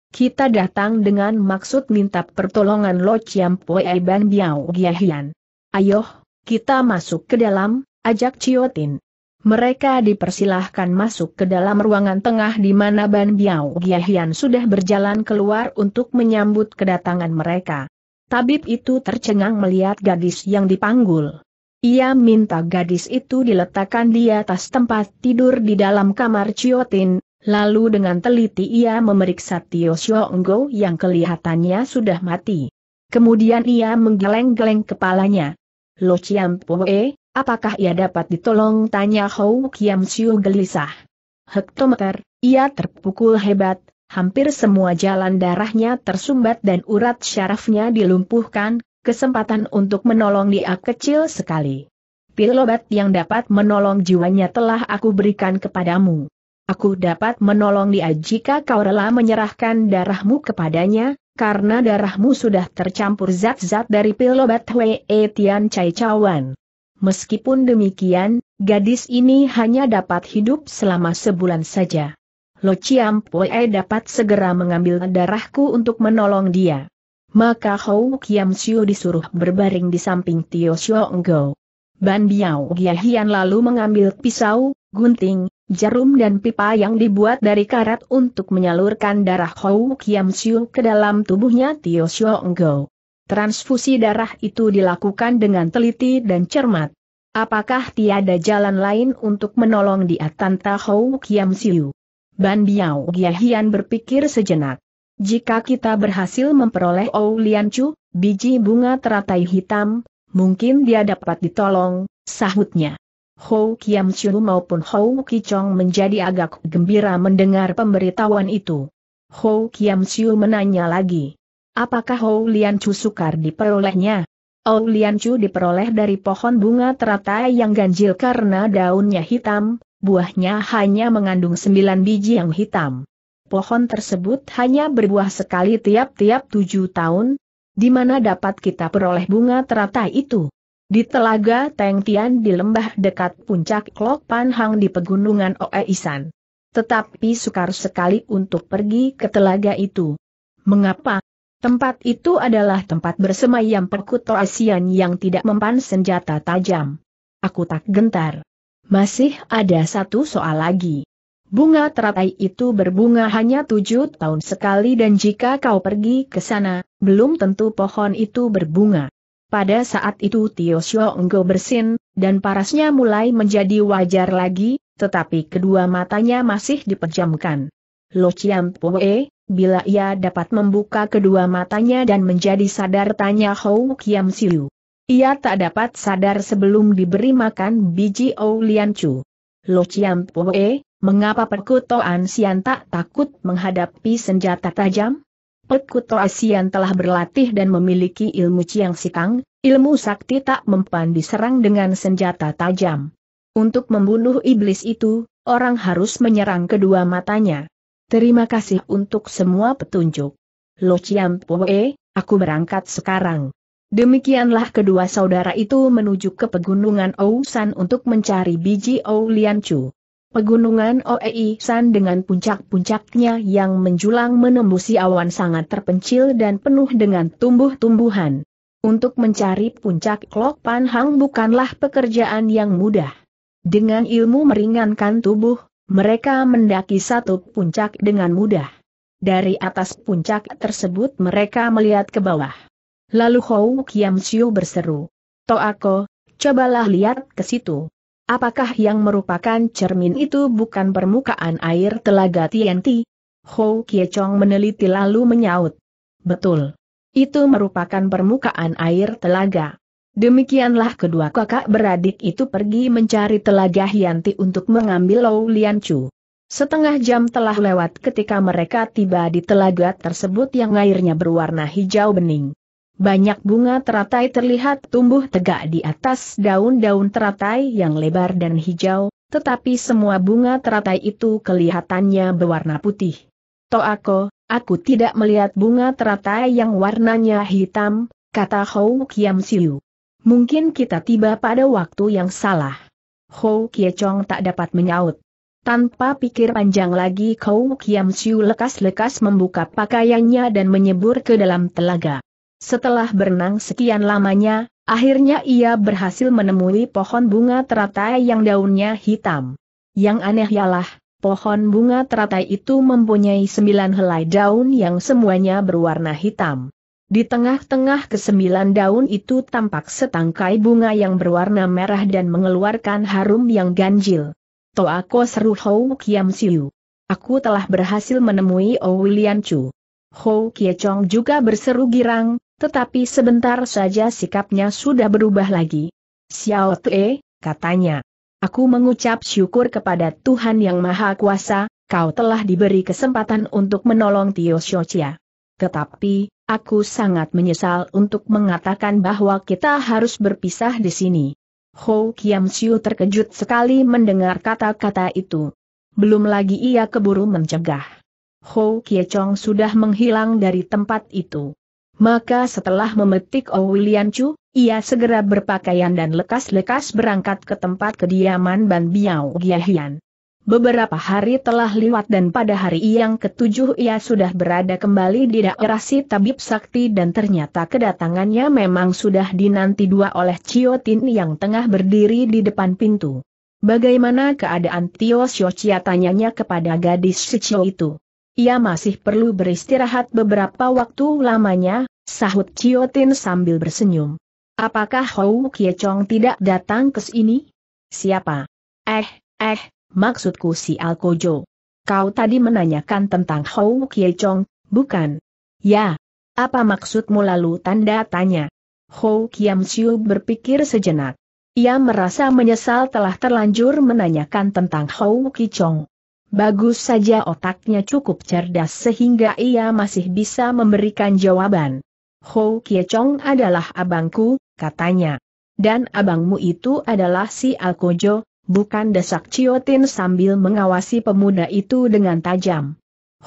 Kita datang dengan maksud minta pertolongan Lo Chiam Pue Ban Biao Giahian. Ayo, kita masuk ke dalam, ajak Ciotin. Mereka dipersilahkan masuk ke dalam ruangan tengah di mana Ban Biao Giahian sudah berjalan keluar untuk menyambut kedatangan mereka. Tabib itu tercengang melihat gadis yang dipanggul. Ia minta gadis itu diletakkan di atas tempat tidur di dalam kamar Ciotin, lalu dengan teliti ia memeriksa Tio Xiongo yang kelihatannya sudah mati. Kemudian ia menggeleng-geleng kepalanya. Lo Chiam Poe, Apakah ia dapat ditolong? Tanya Hou Kiam Siu gelisah. Hektometer, ia terpukul hebat, hampir semua jalan darahnya tersumbat dan urat syarafnya dilumpuhkan, kesempatan untuk menolong dia kecil sekali. Pilobat yang dapat menolong jiwanya telah aku berikan kepadamu. Aku dapat menolong dia jika kau rela menyerahkan darahmu kepadanya, karena darahmu sudah tercampur zat-zat dari Pilobat Wei Tian Chai Cawan. Meskipun demikian, gadis ini hanya dapat hidup selama sebulan saja. Lo Chiam Poe dapat segera mengambil darahku untuk menolong dia. Maka Hou Kiam Siu disuruh berbaring di samping Tio Xiong Go. Ban Biao Giahian lalu mengambil pisau, gunting, jarum dan pipa yang dibuat dari karat untuk menyalurkan darah Hou Kiam Siu ke dalam tubuhnya Tio Xiong Go. Transfusi darah itu dilakukan dengan teliti dan cermat. Apakah tiada jalan lain untuk menolong dia Tanta Hou Kiam Siu? Ban Biao Giahian berpikir sejenak. Jika kita berhasil memperoleh Ou Lian Chu, biji bunga teratai hitam, mungkin dia dapat ditolong, sahutnya. Hou Kiam Siu maupun Hou Kichong menjadi agak gembira mendengar pemberitahuan itu. Hou Kiam Siu menanya lagi, Apakah Hou Lian Chu sukar diperolehnya? Hou Lian Chu diperoleh dari pohon bunga teratai yang ganjil karena daunnya hitam, buahnya hanya mengandung sembilan biji yang hitam. Pohon tersebut hanya berbuah sekali tiap-tiap tujuh tahun, di mana dapat kita peroleh bunga teratai itu. Di telaga Teng Tian di lembah dekat puncak Klok Panhang di pegunungan Oeisan. Tetapi sukar sekali untuk pergi ke telaga itu. Mengapa? Tempat itu adalah tempat bersemayam perkutut Asian yang tidak mempan senjata tajam. Aku tak gentar. Masih ada satu soal lagi. Bunga teratai itu berbunga hanya tujuh tahun sekali dan jika kau pergi ke sana, belum tentu pohon itu berbunga. Pada saat itu Tio Shio Enggo bersin, dan parasnya mulai menjadi wajar lagi, tetapi kedua matanya masih dipejamkan. Lo Chiam Pue, bila ia dapat membuka kedua matanya dan menjadi sadar tanya Hou Kiam Siu. Ia tak dapat sadar sebelum diberi makan biji Lian Chu. Lo Chiam Poe, mengapa Perkuto Sian tak takut menghadapi senjata tajam? Perkuto Ansian telah berlatih dan memiliki ilmu Ciang Sikang, ilmu sakti tak mempan diserang dengan senjata tajam. Untuk membunuh iblis itu, orang harus menyerang kedua matanya. Terima kasih untuk semua petunjuk. Lo Chiam Poe, aku berangkat sekarang. Demikianlah kedua saudara itu menuju ke pegunungan Ousan untuk mencari biji Oulian Chu. Pegunungan Oei San dengan puncak-puncaknya yang menjulang menembusi awan sangat terpencil dan penuh dengan tumbuh-tumbuhan. Untuk mencari puncak Klok Panhang bukanlah pekerjaan yang mudah. Dengan ilmu meringankan tubuh, mereka mendaki satu puncak dengan mudah. Dari atas puncak tersebut mereka melihat ke bawah. Lalu Hou Kiam Siu berseru, Toako, cobalah lihat ke situ. Apakah yang merupakan cermin itu bukan permukaan air telaga TNT? Hou Kiechong meneliti lalu menyaut. Betul. Itu merupakan permukaan air telaga. Demikianlah kedua kakak beradik itu pergi mencari telaga Hianti untuk mengambil Lou Lian Chu. Setengah jam telah lewat ketika mereka tiba di telaga tersebut yang airnya berwarna hijau bening. Banyak bunga teratai terlihat tumbuh tegak di atas daun-daun teratai yang lebar dan hijau, tetapi semua bunga teratai itu kelihatannya berwarna putih. Toako, aku tidak melihat bunga teratai yang warnanya hitam, kata Hou Kiam Siu. Mungkin kita tiba pada waktu yang salah. Hou Kiechong tak dapat menyaut. Tanpa pikir panjang lagi Kou Kiam Siu lekas-lekas membuka pakaiannya dan menyebur ke dalam telaga. Setelah berenang sekian lamanya, akhirnya ia berhasil menemui pohon bunga teratai yang daunnya hitam. Yang aneh ialah, pohon bunga teratai itu mempunyai sembilan helai daun yang semuanya berwarna hitam. Di tengah-tengah kesembilan daun itu tampak setangkai bunga yang berwarna merah dan mengeluarkan harum yang ganjil. Toako seru Hou Kiam Siu. Aku telah berhasil menemui Owilian Chu. Hou Kie Chong juga berseru girang, tetapi sebentar saja sikapnya sudah berubah lagi. Xiao Tue, katanya. Aku mengucap syukur kepada Tuhan Yang Maha Kuasa, kau telah diberi kesempatan untuk menolong Tio Shochia. Tetapi, Aku sangat menyesal untuk mengatakan bahwa kita harus berpisah di sini. Ho Kiam Siu terkejut sekali mendengar kata-kata itu. Belum lagi ia keburu mencegah. Ho Kie Chong sudah menghilang dari tempat itu. Maka setelah memetik O oh William Chu, ia segera berpakaian dan lekas-lekas berangkat ke tempat kediaman Ban Biao Hian. Beberapa hari telah lewat dan pada hari yang ketujuh ia sudah berada kembali di daerah si tabib sakti dan ternyata kedatangannya memang sudah dinanti dua oleh Ciotin yang tengah berdiri di depan pintu. Bagaimana keadaan Tio Siocia tanyanya kepada gadis Sicio itu. Ia masih perlu beristirahat beberapa waktu lamanya, sahut Ciotin sambil bersenyum. Apakah Hou Kiechong tidak datang ke sini? Siapa? Eh, eh, maksudku si Alkojo. Kau tadi menanyakan tentang Hou Kie Chong, bukan? Ya. Apa maksudmu lalu tanda tanya? Hou Kiam Siu berpikir sejenak. Ia merasa menyesal telah terlanjur menanyakan tentang Hou Kie Chong. Bagus saja otaknya cukup cerdas sehingga ia masih bisa memberikan jawaban. Hou Kie Chong adalah abangku, katanya. Dan abangmu itu adalah si Alkojo, bukan desak Ciotin sambil mengawasi pemuda itu dengan tajam.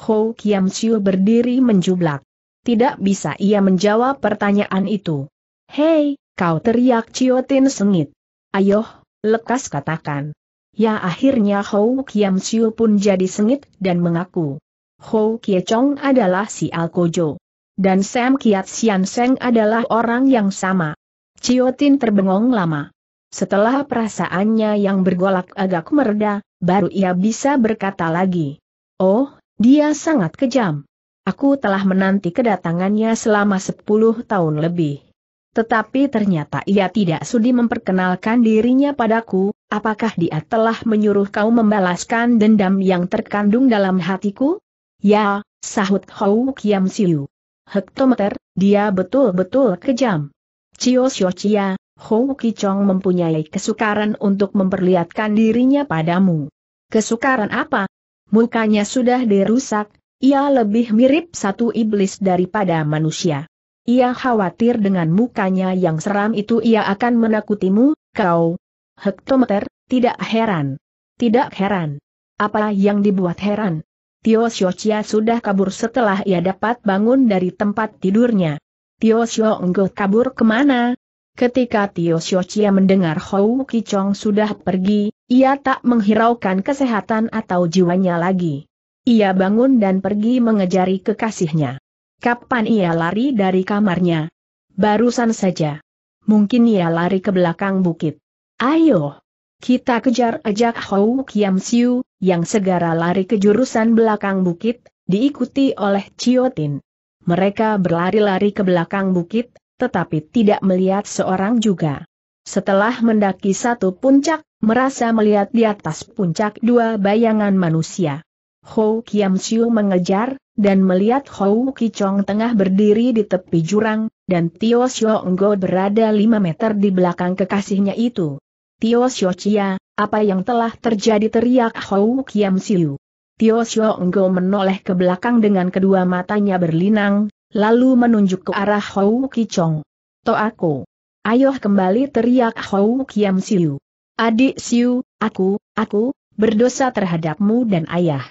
Ho Kiam Siu berdiri menjublak. Tidak bisa ia menjawab pertanyaan itu. Hei, kau teriak Ciotin sengit. Ayoh, lekas katakan. Ya akhirnya Ho Kiam Siu pun jadi sengit dan mengaku. Ho Kie Chong adalah si Alkojo. Dan Sam Kiat Sian Seng adalah orang yang sama. Ciotin terbengong lama setelah perasaannya yang bergolak agak mereda, baru ia bisa berkata lagi. Oh, dia sangat kejam. Aku telah menanti kedatangannya selama sepuluh tahun lebih. Tetapi ternyata ia tidak sudi memperkenalkan dirinya padaku, apakah dia telah menyuruh kau membalaskan dendam yang terkandung dalam hatiku? Ya, sahut Hou Kiam Siu. Hektometer, dia betul-betul kejam. Cio Xiao Chia, Hou Kichong mempunyai kesukaran untuk memperlihatkan dirinya padamu. Kesukaran apa? Mukanya sudah dirusak, ia lebih mirip satu iblis daripada manusia. Ia khawatir dengan mukanya yang seram itu ia akan menakutimu, kau. Hektometer, tidak heran. Tidak heran. Apa yang dibuat heran? Tio Xiochia sudah kabur setelah ia dapat bangun dari tempat tidurnya. Tio Xio Enggo kabur kemana? Ketika Tio Chia mendengar Hou Kichong sudah pergi, ia tak menghiraukan kesehatan atau jiwanya lagi. Ia bangun dan pergi mengejari kekasihnya. Kapan ia lari dari kamarnya? Barusan saja. Mungkin ia lari ke belakang bukit. Ayo! Kita kejar ajak Hou Kiam Siu, yang segera lari ke jurusan belakang bukit, diikuti oleh Chiotin. Mereka berlari-lari ke belakang bukit, tetapi tidak melihat seorang juga. Setelah mendaki satu puncak, merasa melihat di atas puncak dua bayangan manusia. Hou Kiam Siu mengejar, dan melihat Hou Kichong tengah berdiri di tepi jurang, dan Tio Sio Nggo berada lima meter di belakang kekasihnya itu. Tio Sio Chia, apa yang telah terjadi teriak Hou Kiam Siu. Tio Sio Nggo menoleh ke belakang dengan kedua matanya berlinang, lalu menunjuk ke arah Hou Kichong. aku, Ayo kembali teriak Hou Kiam Siu. Adik Siu, aku, aku, berdosa terhadapmu dan ayah.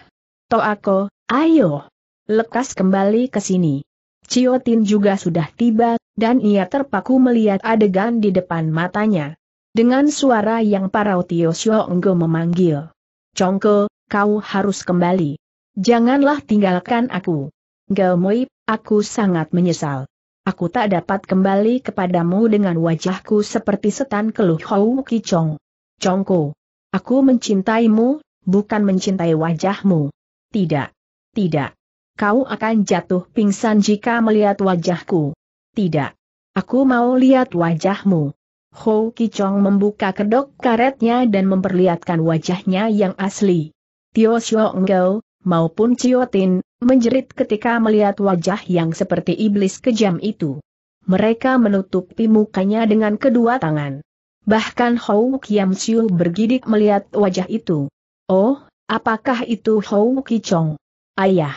aku, ayo. Lekas kembali ke sini. Ciotin juga sudah tiba, dan ia terpaku melihat adegan di depan matanya. Dengan suara yang parau Tio Sio memanggil. Congko, kau harus kembali. Janganlah tinggalkan aku. Gelmoip, Aku sangat menyesal. Aku tak dapat kembali kepadamu dengan wajahku seperti setan keluh Hou Kichong. Congko. Aku mencintaimu, bukan mencintai wajahmu. Tidak. Tidak. Kau akan jatuh pingsan jika melihat wajahku. Tidak. Aku mau lihat wajahmu. Hou Kichong membuka kedok karetnya dan memperlihatkan wajahnya yang asli. Tio Xiong Gao, maupun Ciotin, Menjerit ketika melihat wajah yang seperti iblis kejam itu. Mereka menutupi mukanya dengan kedua tangan. Bahkan Hou Kiam Siu bergidik melihat wajah itu. Oh, apakah itu Hou Kichong? Ayah,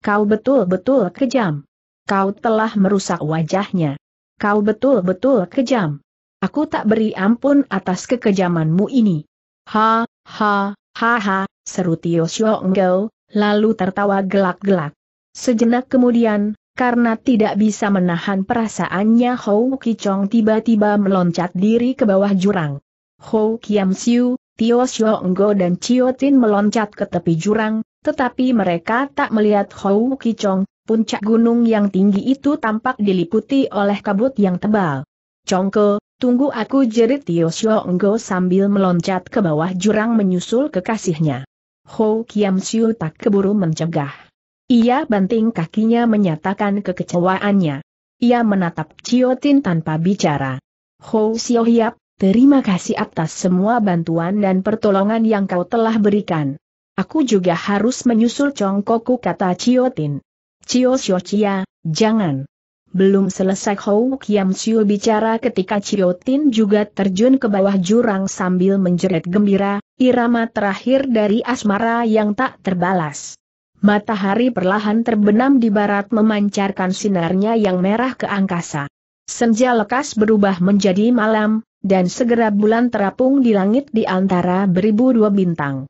kau betul-betul kejam. Kau telah merusak wajahnya. Kau betul-betul kejam. Aku tak beri ampun atas kekejamanmu ini. Ha, ha, ha ha, seru Tio Xiong lalu tertawa gelak-gelak. Sejenak kemudian, karena tidak bisa menahan perasaannya Hou Kichong tiba-tiba meloncat diri ke bawah jurang. Hou Kiam Siu, Tio Enggo dan Chio Tin meloncat ke tepi jurang, tetapi mereka tak melihat Hou Kichong, puncak gunung yang tinggi itu tampak diliputi oleh kabut yang tebal. Chongke, tunggu aku jerit Tio Enggo sambil meloncat ke bawah jurang menyusul kekasihnya. Ho Kiam Siu tak keburu mencegah. Ia banting kakinya menyatakan kekecewaannya. Ia menatap Ciotin tanpa bicara. Ho Siu Hiap, terima kasih atas semua bantuan dan pertolongan yang kau telah berikan. Aku juga harus menyusul Congkoku kata Ciotin. Cio Siu Chia, jangan. Belum selesai Hou Kiam Siu bicara ketika Ciotin juga terjun ke bawah jurang sambil menjerit gembira, Irama terakhir dari asmara yang tak terbalas. Matahari perlahan terbenam di barat memancarkan sinarnya yang merah ke angkasa. Senja lekas berubah menjadi malam, dan segera bulan terapung di langit di antara beribu dua bintang.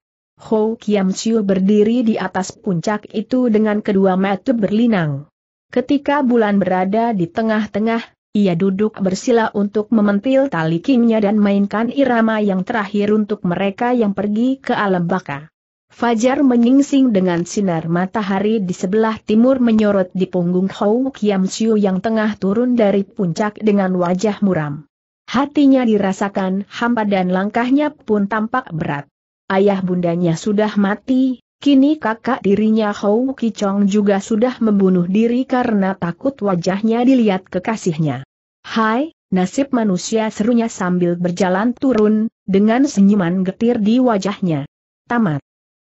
Ho Kiam Siu berdiri di atas puncak itu dengan kedua mata berlinang. Ketika bulan berada di tengah-tengah, ia duduk bersila untuk mementil tali kimnya dan mainkan irama yang terakhir untuk mereka yang pergi ke alam baka. Fajar menyingsing dengan sinar matahari di sebelah timur menyorot di punggung Hou Kiam Siu yang tengah turun dari puncak dengan wajah muram. Hatinya dirasakan hampa dan langkahnya pun tampak berat. Ayah bundanya sudah mati, Kini kakak dirinya Hou Kichong juga sudah membunuh diri karena takut wajahnya dilihat kekasihnya. Hai, nasib manusia serunya sambil berjalan turun, dengan senyuman getir di wajahnya. Tamat.